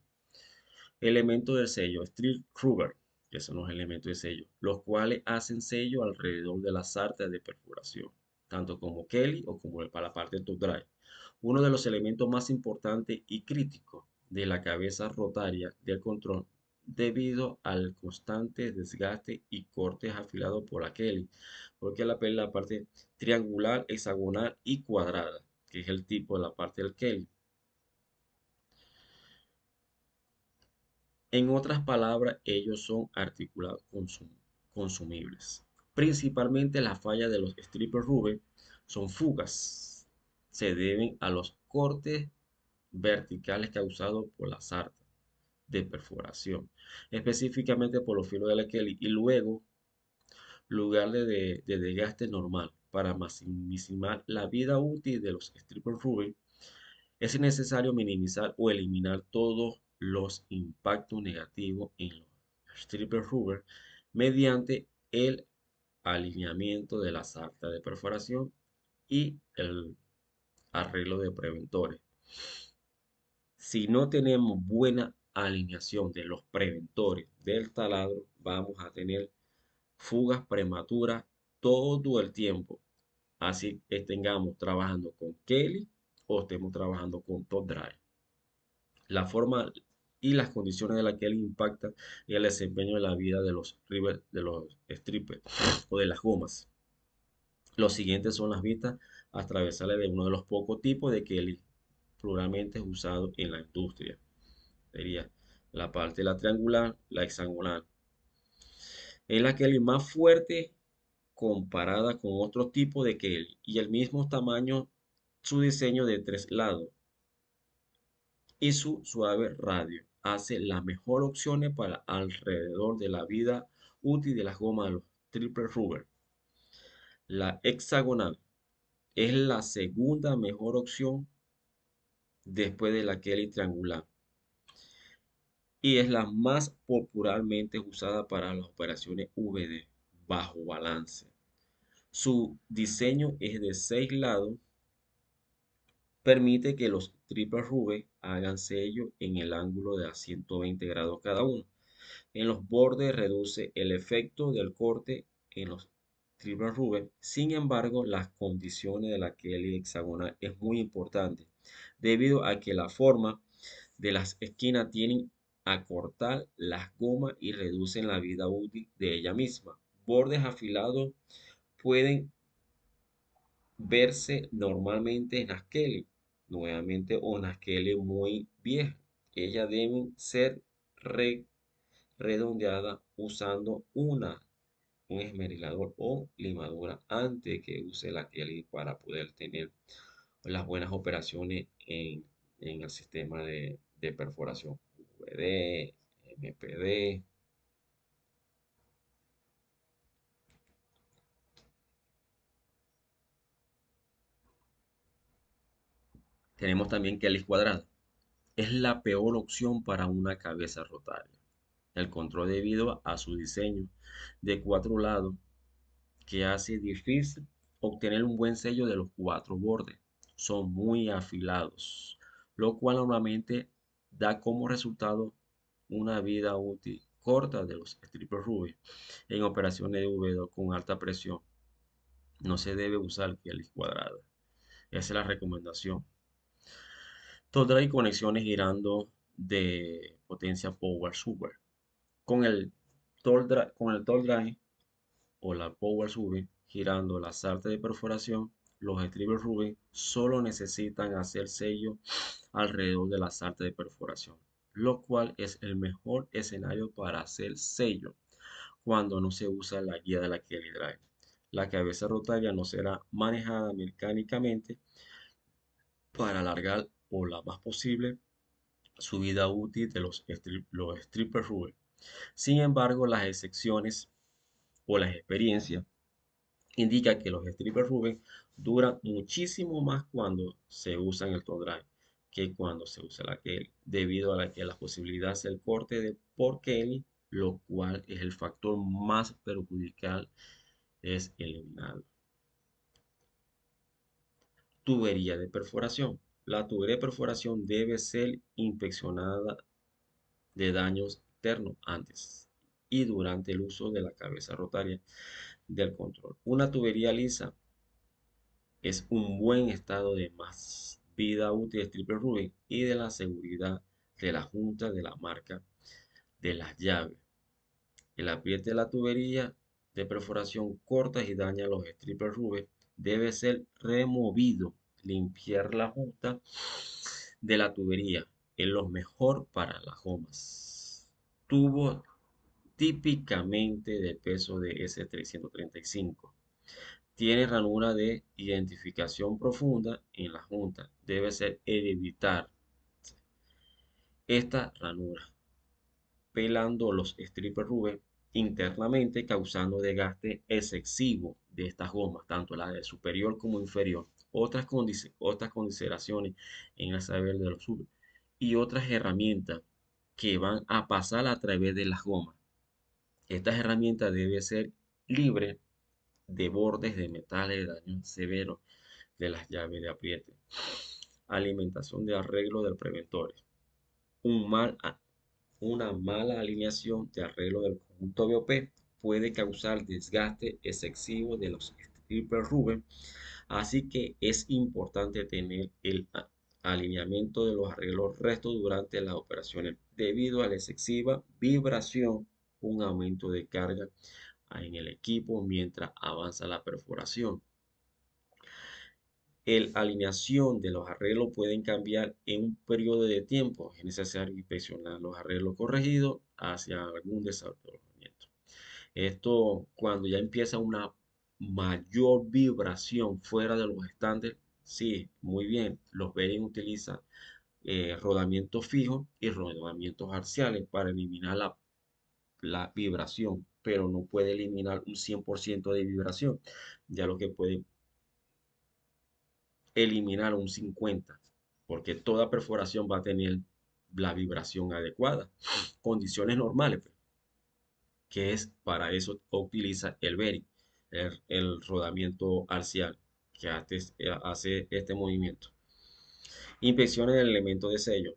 Elemento de sello Street Kruger que son los elementos de sello, los cuales hacen sello alrededor de las artes de perforación, tanto como Kelly o como para la parte top drive. Uno de los elementos más importantes y críticos de la cabeza rotaria del control debido al constante desgaste y cortes afilados por la Kelly, porque la, la parte triangular, hexagonal y cuadrada, que es el tipo de la parte del Kelly. En otras palabras, ellos son articulados consumibles. Principalmente las fallas de los strippers Rubén son fugas. Se deben a los cortes verticales causados por la sarta de perforación, específicamente por los filos de la Kelly y luego lugar de, desgaste normal. Para maximizar la vida útil de los strippers Rubén es necesario minimizar o eliminar todos los impactos negativos en los stripper rubber mediante el alineamiento de las actas de perforación y el arreglo de preventores. Si no tenemos buena alineación de los preventores del taladro, vamos a tener fugas prematuras todo el tiempo. Así tengamos trabajando con Kelly o estemos trabajando con Top Drive. La forma y las condiciones en las que él impacta el desempeño de la vida de los, de los strippers o de las gomas. Los siguientes son las vistas atravesales de uno de los pocos tipos de Kelly pluralmente es usado en la industria. Sería la parte de la triangular, la hexagonal. Es la Kelly más fuerte comparada con otro tipo de Kelly y el mismo tamaño, su diseño de tres lados y su suave radio hace las mejores opciones para alrededor de la vida útil de las gomas de los triple rubber. La hexagonal es la segunda mejor opción después de la Kelly triangular y es la más popularmente usada para las operaciones VD bajo balance. Su diseño es de seis lados, permite que los triple rubber háganse ello en el ángulo de 120 grados cada uno. En los bordes reduce el efecto del corte en los triples Rubens. Sin embargo, las condiciones de la Kelly hexagonal es muy importante, debido a que la forma de las esquinas tienen a cortar las gomas y reducen la vida útil de ella misma. Bordes afilados pueden verse normalmente en las Kelly, Nuevamente, onasquele muy vieja. Ella debe ser redondeada usando una, un esmerilador o limadura antes que use la Kelly para poder tener las buenas operaciones en, el sistema de, de perforación. VD, MPD, tenemos también que el cuadrado es la peor opción para una cabeza rotaria. El control debido a su diseño de cuatro lados que hace difícil obtener un buen sello de los cuatro bordes. Son muy afilados, lo cual normalmente da como resultado una vida útil corta de los triples rubios en operaciones de v con alta presión. No se debe usar el cuadrada. Esa es la recomendación. Total y conexiones girando de potencia Power Super. Con el Toll con el o la Power Super girando la sarta de perforación, los estribos Rubin solo necesitan hacer sello alrededor de la sarta de perforación, lo cual es el mejor escenario para hacer sello cuando no se usa la guía de la Kelly Drive. La cabeza rotaria no será manejada mecánicamente para alargar o la más posible su vida útil de los, los strippers Rubens. Sin embargo, las excepciones o las experiencias indican que los strippers rubens duran muchísimo más cuando se usan en el top drive que cuando se usa la Kelly, debido a la que las posibilidades del corte de por Kelly, lo cual es el factor más perjudicial, es eliminado. Tubería de perforación. La tubería de perforación debe ser inspeccionada de daños externos antes y durante el uso de la cabeza rotaria del control. Una tubería lisa es un buen estado de más vida útil de Stripper Rubin y de la seguridad de la junta de la marca de las llaves. El apriete de la tubería de perforación corta y daña los Stripper Rubin debe ser removido limpiar la junta de la tubería. Es lo mejor para las gomas. Tubo típicamente de peso de S335. Tiene ranura de identificación profunda en la junta. Debe ser evitar esta ranura pelando los stripper Rubén internamente causando desgaste excesivo de estas gomas, tanto la de superior como inferior otras, condiciones otras consideraciones en el saber de los sub y otras herramientas que van a pasar a través de las gomas. Estas herramientas debe ser libre de bordes de metales de daño severo de las llaves de apriete. Alimentación de arreglo del preventor. Un mal, una mala alineación de arreglo del conjunto BOP puede causar desgaste excesivo de los stripper Rubens Así que es importante tener el alineamiento de los arreglos restos durante las operaciones debido a la excesiva vibración, un aumento de carga en el equipo mientras avanza la perforación. El alineación de los arreglos pueden cambiar en un periodo de tiempo. Es necesario inspeccionar los arreglos corregidos hacia algún desarrollo. Esto cuando ya empieza una mayor vibración fuera de los estándares, sí, muy bien, los Bering utilizan eh, rodamientos fijos y rodamientos arciales para eliminar la, la vibración, pero no puede eliminar un 100% de vibración, ya lo que puede eliminar un 50%, porque toda perforación va a tener la vibración adecuada, condiciones normales, pues, que es para eso utiliza el Bering el, rodamiento arcial que hace, este movimiento. en el elemento de sello.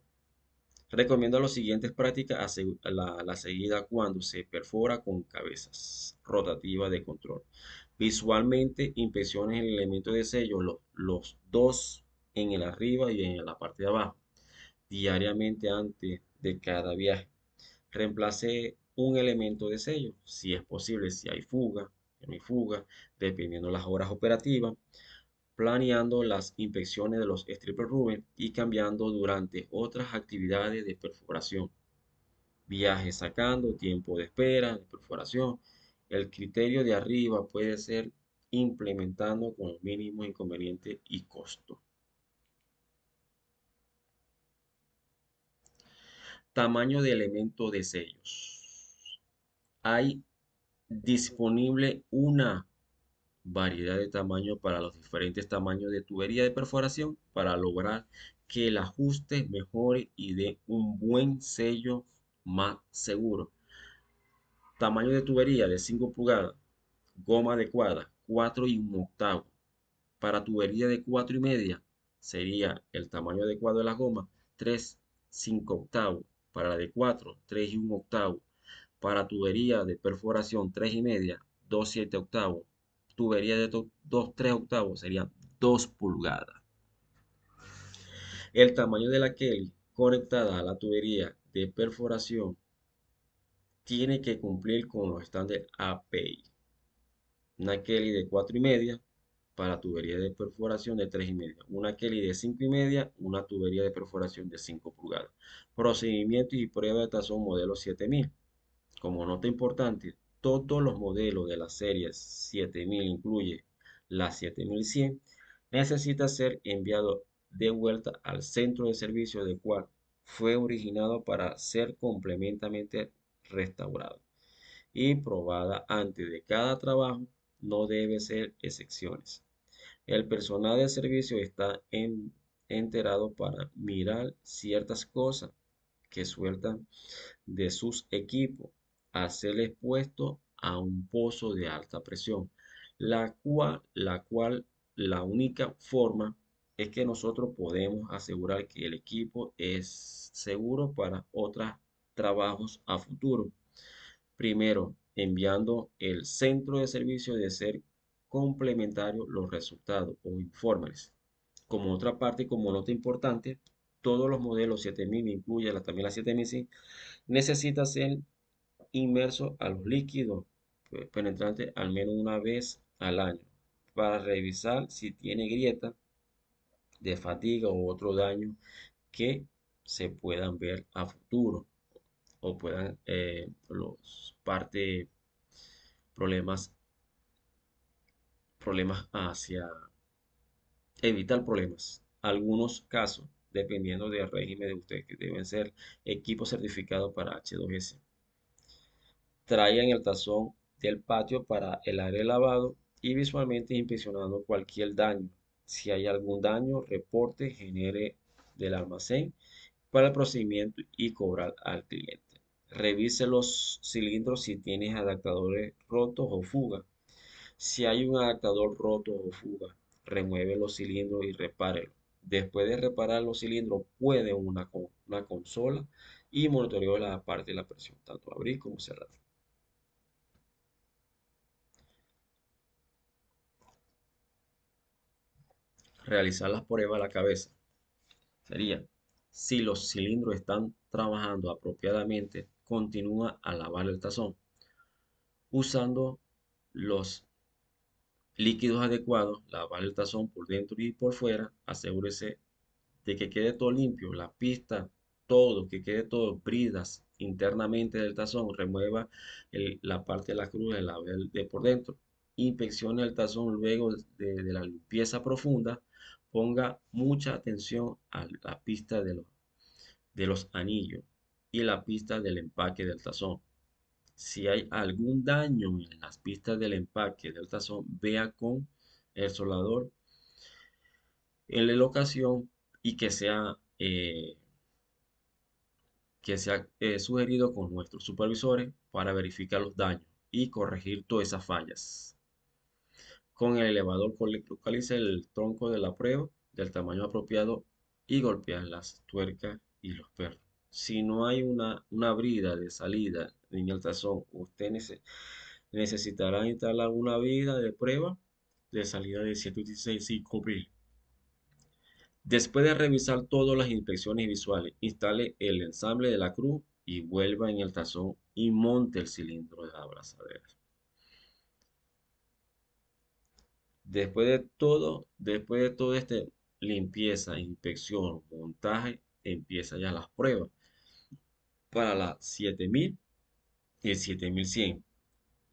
Recomiendo las siguientes prácticas a la, seguida cuando se perfora con cabezas rotativas de control. Visualmente, inspecciones en el elemento de sello, los dos en el arriba y en la parte de abajo, diariamente antes de cada viaje. Reemplace un elemento de sello, si es posible, si hay fuga, y fuga, dependiendo las horas operativas, planeando las inspecciones de los stripper Rubén y cambiando durante otras actividades de perforación. Viajes sacando, tiempo de espera, de perforación. El criterio de arriba puede ser implementando con los mínimos inconvenientes y costo. Tamaño de elemento de sellos. Hay disponible una variedad de tamaño para los diferentes tamaños de tubería de perforación para lograr que el ajuste mejore y dé un buen sello más seguro. Tamaño de tubería de 5 pulgadas, goma adecuada 4 y 1 octavo. Para tubería de 4 y media sería el tamaño adecuado de la goma 3, 5 octavos. Para la de 4, 3 y 1 octavo para tubería de perforación 3 y media, 7 octavos. Tubería de 2,3 octavos sería 2 pulgadas. El tamaño de la Kelly conectada a la tubería de perforación tiene que cumplir con los estándares API. Una Kelly de 4 y media para tubería de perforación de 3 y media, una Kelly de 5 y media, una tubería de perforación de 5 pulgadas. Procedimiento y prueba de tazón modelo 7000. Como nota importante, todos los modelos de la serie 7000 incluye la 7100 necesita ser enviado de vuelta al centro de servicio de cual fue originado para ser complementamente restaurado y probada antes de cada trabajo no debe ser excepciones. El personal de servicio está enterado para mirar ciertas cosas que sueltan de sus equipos a ser expuesto a un pozo de alta presión, la cual, la cual la única forma es que nosotros podemos asegurar que el equipo es seguro para otros trabajos a futuro. Primero, enviando el centro de servicio de ser complementario los resultados o informes. Como otra parte, como nota importante, todos los modelos 7000, incluye la, también la 7000, necesita ser inmerso a los líquidos penetrantes al menos una vez al año para revisar si tiene grieta de fatiga u otro daño que se puedan ver a futuro o puedan eh, los parte problemas problemas hacia evitar problemas algunos casos dependiendo del régimen de ustedes que deben ser equipos certificados para H2S traigan el tazón del patio para el aire lavado y visualmente inspeccionando cualquier daño. Si hay algún daño, reporte, genere del almacén para el procedimiento y cobrar al cliente. Revise los cilindros si tienes adaptadores rotos o fuga. Si hay un adaptador roto o fuga, remueve los cilindros y repárelo. Después de reparar los cilindros, puede una, una consola y monitoreo la parte de la presión, tanto abrir como cerrar. realizar las pruebas a la cabeza. Sería, si los cilindros están trabajando apropiadamente, continúa a lavar el tazón usando los líquidos adecuados, lavar el tazón por dentro y por fuera, asegúrese de que quede todo limpio, la pista, todo, que quede todo, bridas internamente del tazón, remueva la parte de la cruz, de por dentro, inspeccione el tazón luego de la limpieza profunda, ponga mucha atención a la pista de los, anillos y la pista del empaque del tazón. Si hay algún daño en las pistas del empaque del tazón, vea con el soldador en la locación y que sea, eh, que eh, sugerido con nuestros supervisores para verificar los daños y corregir todas esas fallas. Con el elevador localice el tronco de la prueba del tamaño apropiado y golpea las tuercas y los pernos. Si no hay una, una brida de salida en el tazón, usted necesitará instalar una brida de prueba de salida de y Después de revisar todas las inspecciones visuales, instale el ensamble de la cruz y vuelva en el tazón y monte el cilindro de la abrazadera. Después de todo, después de todo este limpieza, inspección, montaje, empieza ya las pruebas para las 7000 y 7100.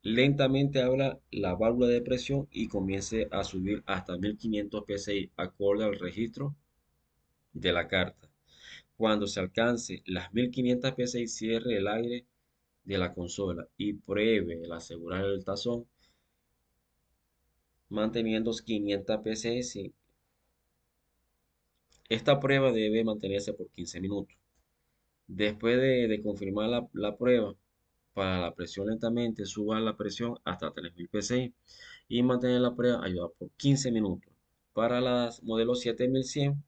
Lentamente abra la válvula de presión y comience a subir hasta 1500 psi acorde al registro de la carta. Cuando se alcance las 1500 psi, cierre el aire de la consola y pruebe el asegurar el tazón manteniendo 500 PSI. Esta prueba debe mantenerse por 15 minutos. Después de, confirmar la, prueba, para la presión lentamente, suba la presión hasta 3000 psi y mantener la prueba ayuda por 15 minutos. Para las modelos 7100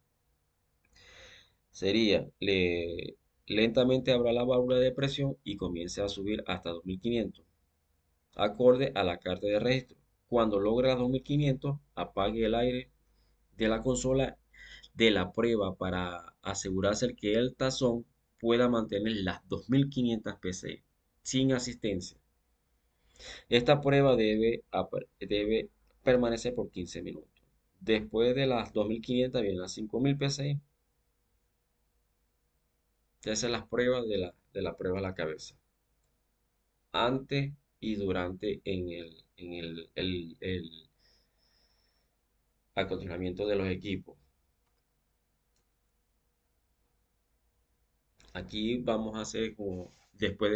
sería le, lentamente abra la válvula de presión y comience a subir hasta 2500, acorde a la carta de registro. Cuando logra las 2500, apague el aire de la consola de la prueba para asegurarse que el tazón pueda mantener las 2500 PC sin asistencia. Esta prueba debe, permanecer por 15 minutos. Después de las 2500 vienen las 5000 PC. Esas son las pruebas de la, de la prueba a la cabeza. Antes y durante en el, en el, el, acondicionamiento de los equipos. Aquí vamos a hacer como después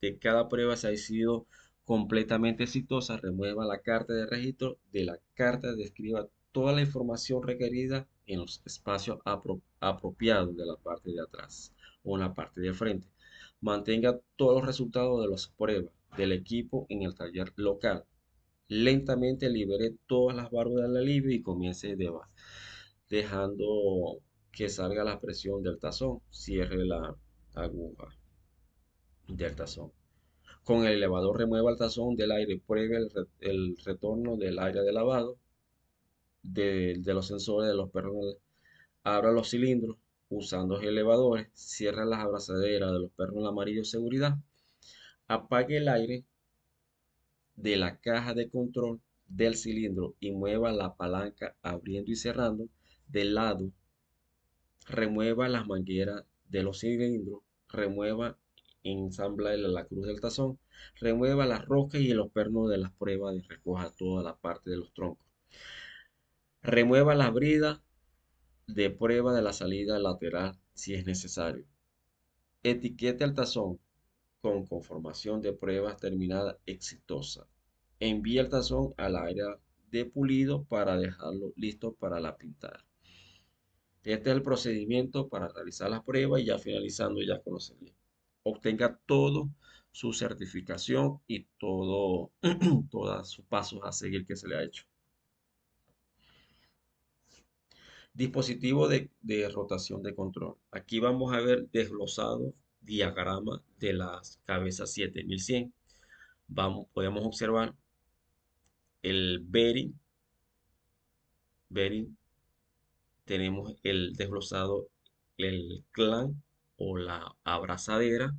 de, cada prueba se si ha sido completamente exitosa, remueva la carta de registro de la carta, describa toda la información requerida en los espacios apropiados de la parte de atrás o en la parte de frente mantenga todos los resultados de las pruebas del equipo en el taller local. Lentamente libere todas las válvulas del alivio y comience de dejando que salga la presión del tazón. Cierre la aguja del tazón. Con el elevador remueva el tazón del aire, pruebe el, retorno del aire de lavado de, de los sensores de los perros. Abra los cilindros, usando los elevadores, cierra las abrazaderas de los pernos amarillos seguridad, apague el aire de la caja de control del cilindro y mueva la palanca abriendo y cerrando del lado, remueva las mangueras de los cilindros, remueva ensambla la cruz del tazón, remueva las rocas y los pernos de las pruebas y recoja toda la parte de los troncos. Remueva las bridas de prueba de la salida lateral si es necesario. Etiquete el tazón con conformación de pruebas terminada exitosa. Envíe el tazón al área de pulido para dejarlo listo para la pintada. Este es el procedimiento para realizar las pruebas y ya finalizando ya conocería. Obtenga todo su certificación y todo, todos sus pasos a seguir que se le ha hecho. Dispositivo de, rotación de control. Aquí vamos a ver desglosado diagrama de las cabezas 7100. Vamos, podemos observar el bearing. Bearing. Tenemos el desglosado, el clan o la abrazadera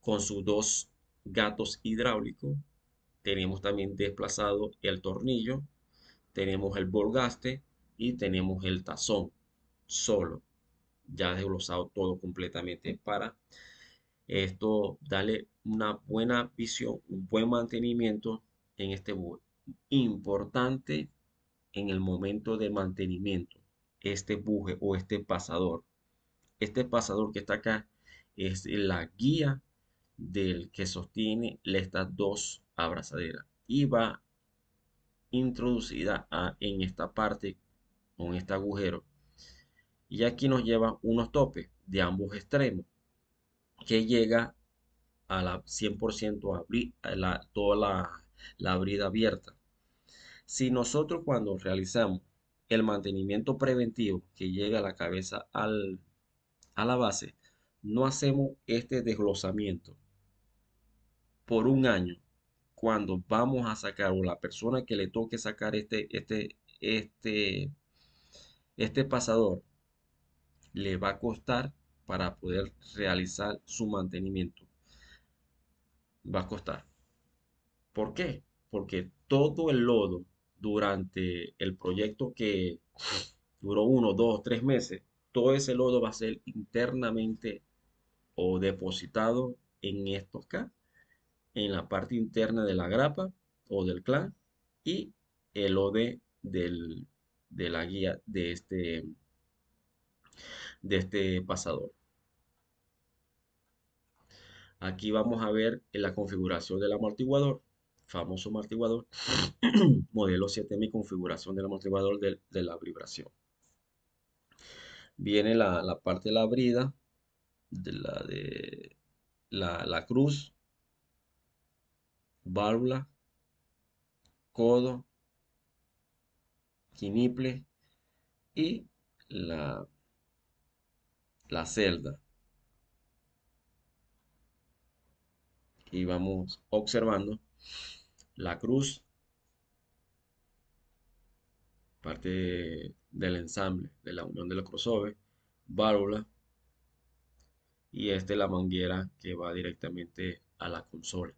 con sus dos gatos hidráulicos. Tenemos también desplazado el tornillo. Tenemos el volgaste y tenemos el tazón solo, ya desglosado todo completamente para esto darle una buena visión, un buen mantenimiento en este buje Importante en el momento de mantenimiento, este buje o este pasador. Este pasador que está acá es la guía del que sostiene estas dos abrazaderas y va introducida en esta parte con este agujero. Y aquí nos lleva unos topes de ambos extremos que llega a la 100% abrir a la, toda la, la brida abierta. Si nosotros cuando realizamos el mantenimiento preventivo que llega a la cabeza al, a la base, no hacemos este desglosamiento por un año, cuando vamos a sacar o la persona que le toque sacar este, este, este este pasador le va a costar para poder realizar su mantenimiento. Va a costar. ¿Por qué? Porque todo el lodo durante el proyecto que duró uno, dos, tres meses, todo ese lodo va a ser internamente o depositado en estos casos en la parte interna de la grapa o del clan y el OD del de la guía de este, de este pasador. Aquí vamos a ver la configuración del amortiguador, famoso amortiguador, modelo 7. mi configuración del amortiguador de, la vibración. Viene la, parte de la brida, de la, de, la, la cruz, válvula, codo, quiniple y la, la celda. Y vamos observando la cruz, parte del ensamble, de la unión de los crossover, válvula y esta es la manguera que va directamente a la consola.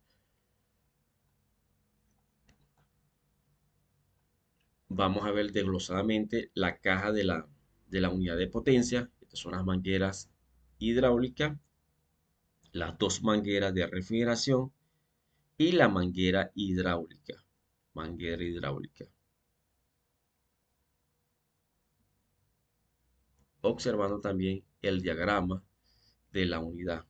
vamos a ver desglosadamente la caja de la, de la unidad de potencia. Estas son las mangueras hidráulicas, las dos mangueras de refrigeración y la manguera hidráulica. Manguera hidráulica. Observando también el diagrama de la unidad.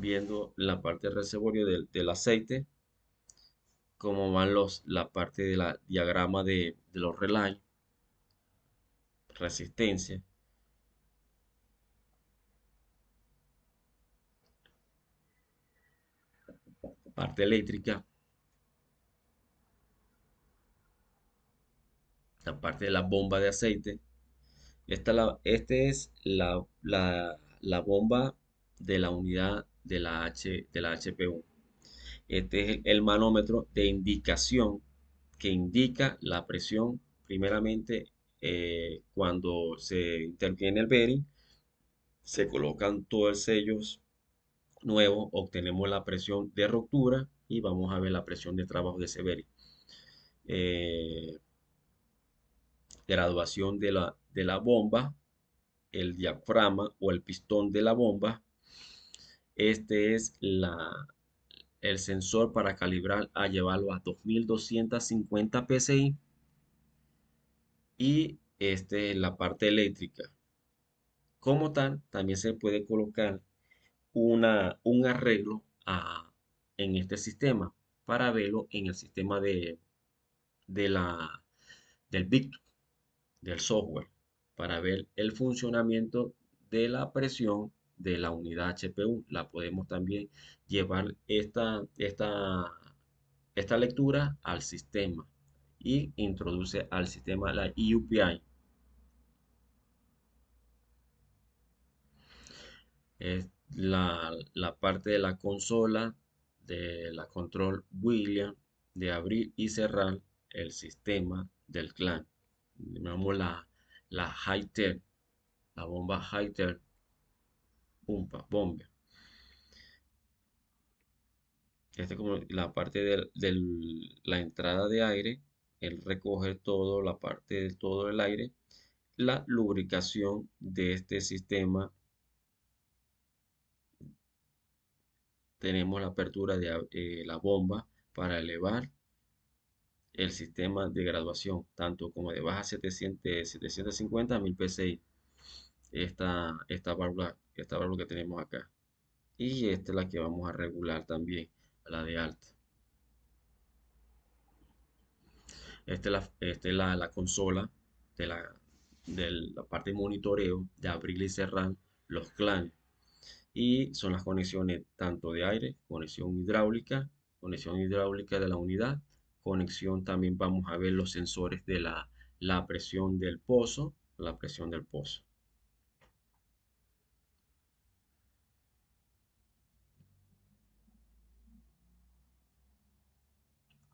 viendo la parte del reservorio del, aceite, cómo van los, la parte de la diagrama de, los relay, resistencia. parte eléctrica, la parte de la bomba de aceite. Esta, este es la, la, la bomba de la unidad de la, H, de la HPU. Este es el manómetro de indicación que indica la presión primeramente eh, cuando se interviene el bearing. Se colocan todos los sellos nuevos, obtenemos la presión de ruptura y vamos a ver la presión de trabajo de ese bearing. Eh, graduación de la, de la bomba, el diafragma o el pistón de la bomba, este es el sensor para calibrar a llevarlo a 2250 psi. Y este es la parte eléctrica. Como tal, también se puede colocar una, un arreglo en este sistema para verlo en el sistema de, de la, del bit, del software, para ver el funcionamiento de la presión de la unidad HPU. La podemos también llevar esta, esta, esta lectura al sistema y introduce al sistema la IUPI. Es la, parte de la consola de la control William de abrir y cerrar el sistema del clan. Llamamos la, la la bomba HITER pumpa, bombe. Esta es como la parte de la entrada de aire. el recoger todo, la parte de todo el aire. La lubricación de este sistema. Tenemos la apertura de eh, la bomba para elevar el sistema de graduación, tanto como de baja 750 a 1000 PSI esta, esta válvula que tenemos acá y esta es la que vamos a regular también la de alta esta es la, la, la consola de la, de parte de monitoreo de abrir y cerrar los clanes y son las conexiones tanto de aire, conexión hidráulica, conexión hidráulica de la unidad, conexión también vamos a ver los sensores de la presión del pozo, la presión del pozo.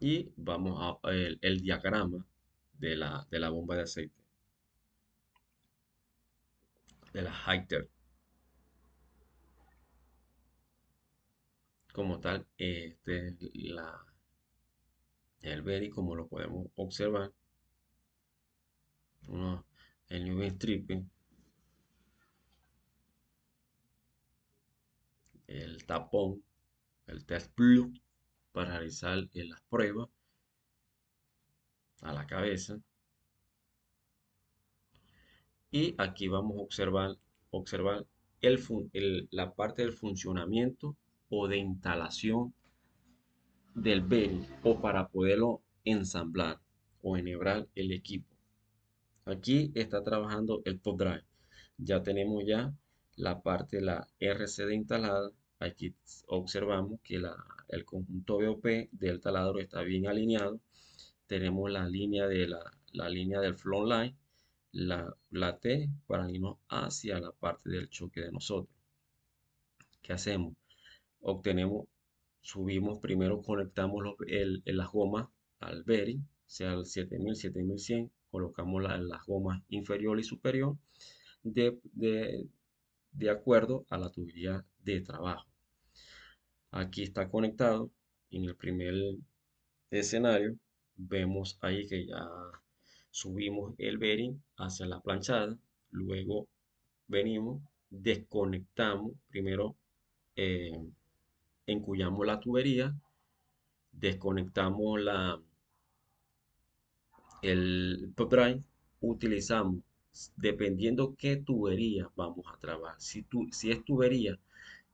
y vamos a el, diagrama de la, de la, bomba de aceite de la Heiter como tal este la el berry como lo podemos observar el nivel stripping, el tapón el test blue para realizar las pruebas a la cabeza. Y aquí vamos a observar, observar el, la parte del funcionamiento o de instalación del BEL o para poderlo ensamblar o enhebrar el equipo. Aquí está trabajando el top drive. Ya tenemos ya la parte de la RCD instalada Aquí observamos que el conjunto BOP del taladro está bien alineado. Tenemos la línea, de la, línea del flow line, la, la T, para irnos hacia la parte del choque de nosotros. ¿Qué hacemos? Obtenemos, subimos primero, conectamos las gomas al bearing, sea el 7000, 7100, colocamos la, las gomas inferior y superior de, de acuerdo a la tubería de trabajo. Aquí está conectado. En el primer escenario vemos ahí que ya subimos el bearing hacia la planchada. Luego venimos, desconectamos. Primero eh, encullamos la tubería. Desconectamos la, el pop drive. Utilizamos dependiendo qué tubería vamos a trabajar. Si, si es tubería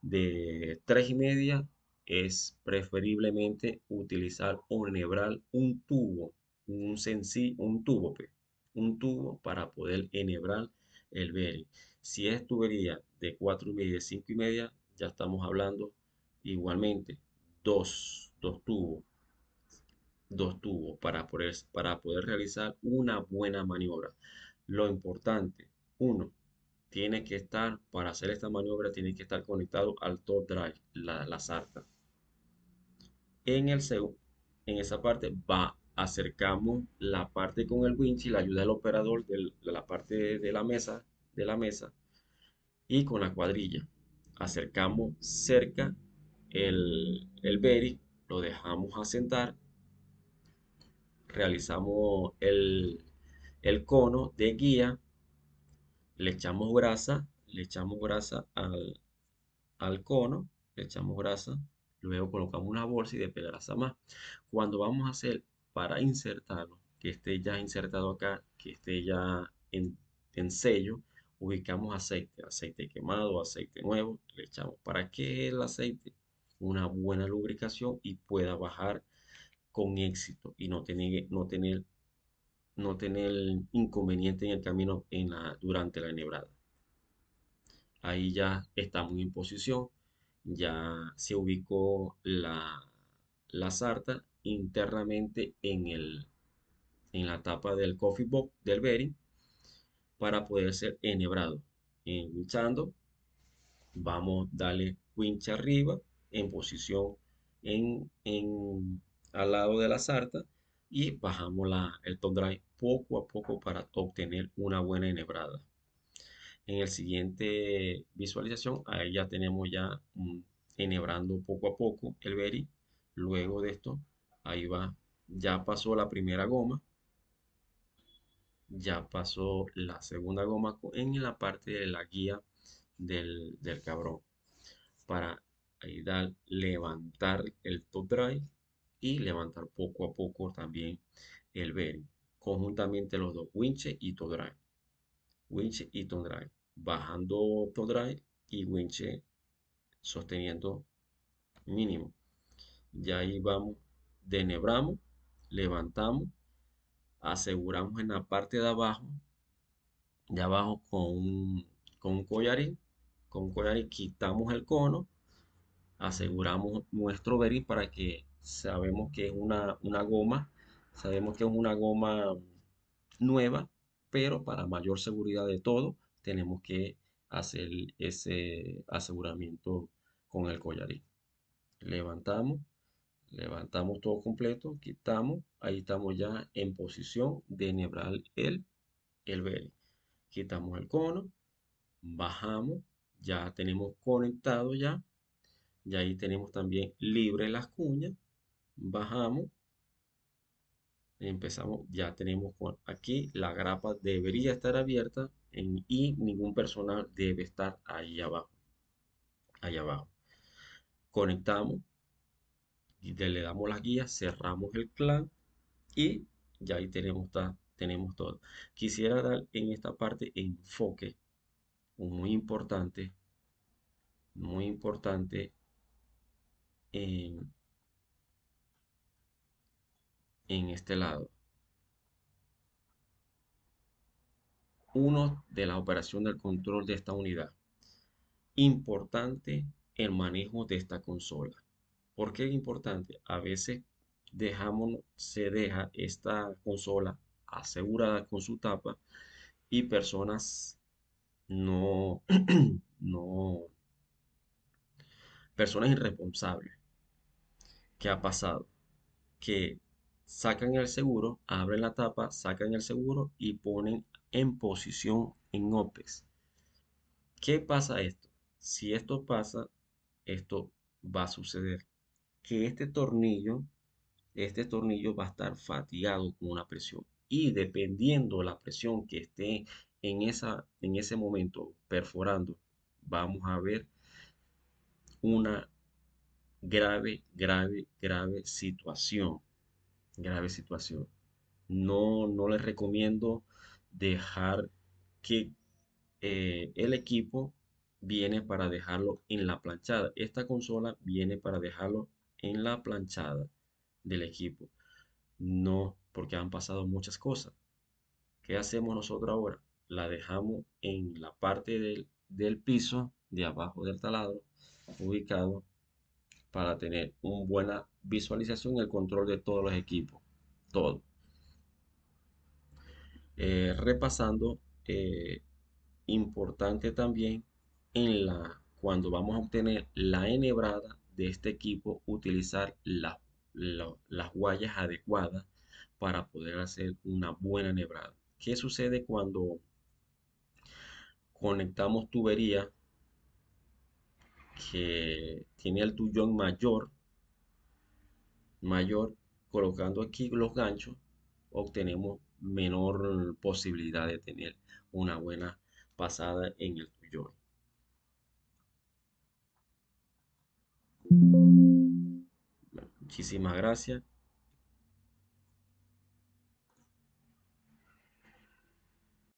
de 3 y media es preferiblemente utilizar o enhebrar un tubo, un sencillo un tubo, pues, un tubo para poder enhebrar el bearing. Si es tubería de 4 y media, cinco 5 y media, ya estamos hablando igualmente dos, dos tubos, dos tubos para poder, para poder realizar una buena maniobra. Lo importante, uno, tiene que estar, para hacer esta maniobra, tiene que estar conectado al top drive, la, sarta. En, el, en esa parte va, acercamos la parte con el winch y la ayuda del operador de la parte de la mesa, de la mesa y con la cuadrilla. Acercamos cerca el, el berry, lo dejamos asentar, realizamos el, el cono de guía le echamos grasa, le echamos grasa al, cono, le echamos grasa, luego colocamos una bolsa y pedraza más. Cuando vamos a hacer para insertarlo, que esté ya insertado acá, que esté ya en, en sello, ubicamos aceite, aceite quemado, aceite nuevo, le echamos. ¿Para que el aceite? Una buena lubricación y pueda bajar con éxito y no tener, no tener no tener inconveniente en el camino en la, durante la enhebrada. Ahí ya estamos en posición, ya se ubicó la, sarta internamente en, el, en la tapa del coffee box del bearing para poder ser enhebrado. luchando vamos a darle winch arriba en posición en, al lado de la sarta y bajamos la, el top drive poco a poco para obtener una buena enhebrada. En el siguiente visualización, ahí ya tenemos ya mm, enhebrando poco a poco el berry. Luego de esto, ahí va, ya pasó la primera goma, ya pasó la segunda goma en la parte de la guía del, cabrón para ayudar levantar el top drive y levantar poco a poco también el bearing. Conjuntamente los dos, Winche y to drive. y to drive. Bajando to drive y winche sosteniendo mínimo. Ya ahí vamos, denebramos, levantamos, aseguramos en la parte de abajo, de abajo con un, con collarín, con un collarín quitamos el cono, aseguramos nuestro bearing para que sabemos que es una, goma, sabemos que es una goma nueva, pero para mayor seguridad de todo tenemos que hacer ese aseguramiento con el collarín. Levantamos, levantamos todo completo, quitamos, ahí estamos ya en posición de enhebrar el, el Quitamos el cono, bajamos, ya tenemos conectado ya, y ahí tenemos también libre las cuñas, bajamos, empezamos, ya tenemos aquí, la grapa debería estar abierta y ningún personal debe estar ahí abajo, allá abajo. Conectamos, y le damos las guías, cerramos el clan y ya ahí tenemos, tenemos todo. Quisiera dar en esta parte enfoque, muy importante, muy importante. en en este lado. uno de la operación del control de esta unidad. Importante el manejo de esta consola. ¿Por qué es importante? A veces dejamos, se deja esta consola asegurada con su tapa y personas no, no, personas irresponsables. ¿Qué ha pasado? Que sacan el seguro, abren la tapa, sacan el seguro y ponen en posición en OPEX. ¿Qué pasa esto? Si esto pasa, esto va a suceder. Que este tornillo, este tornillo va a estar fatigado con una presión. Y dependiendo la presión que esté en, en ese momento perforando, vamos a ver una grave, grave, grave situación grave situación. No, no les recomiendo dejar que eh, el equipo viene para dejarlo en la planchada. Esta consola viene para dejarlo en la planchada del equipo. No, porque han pasado muchas cosas. ¿Qué hacemos nosotros ahora? La dejamos en la parte del, del piso de abajo del taladro ubicado para tener un buena visualización y el control de todos los equipos. Todo. Eh, repasando, eh, importante también en la cuando vamos a obtener la enhebrada de este equipo, utilizar las guayas adecuadas para poder hacer una buena enhebrada. ¿Qué sucede cuando conectamos tubería que tiene el tuyón mayor mayor, colocando aquí los ganchos, obtenemos menor posibilidad de tener una buena pasada en el tuyo. muchísimas gracias.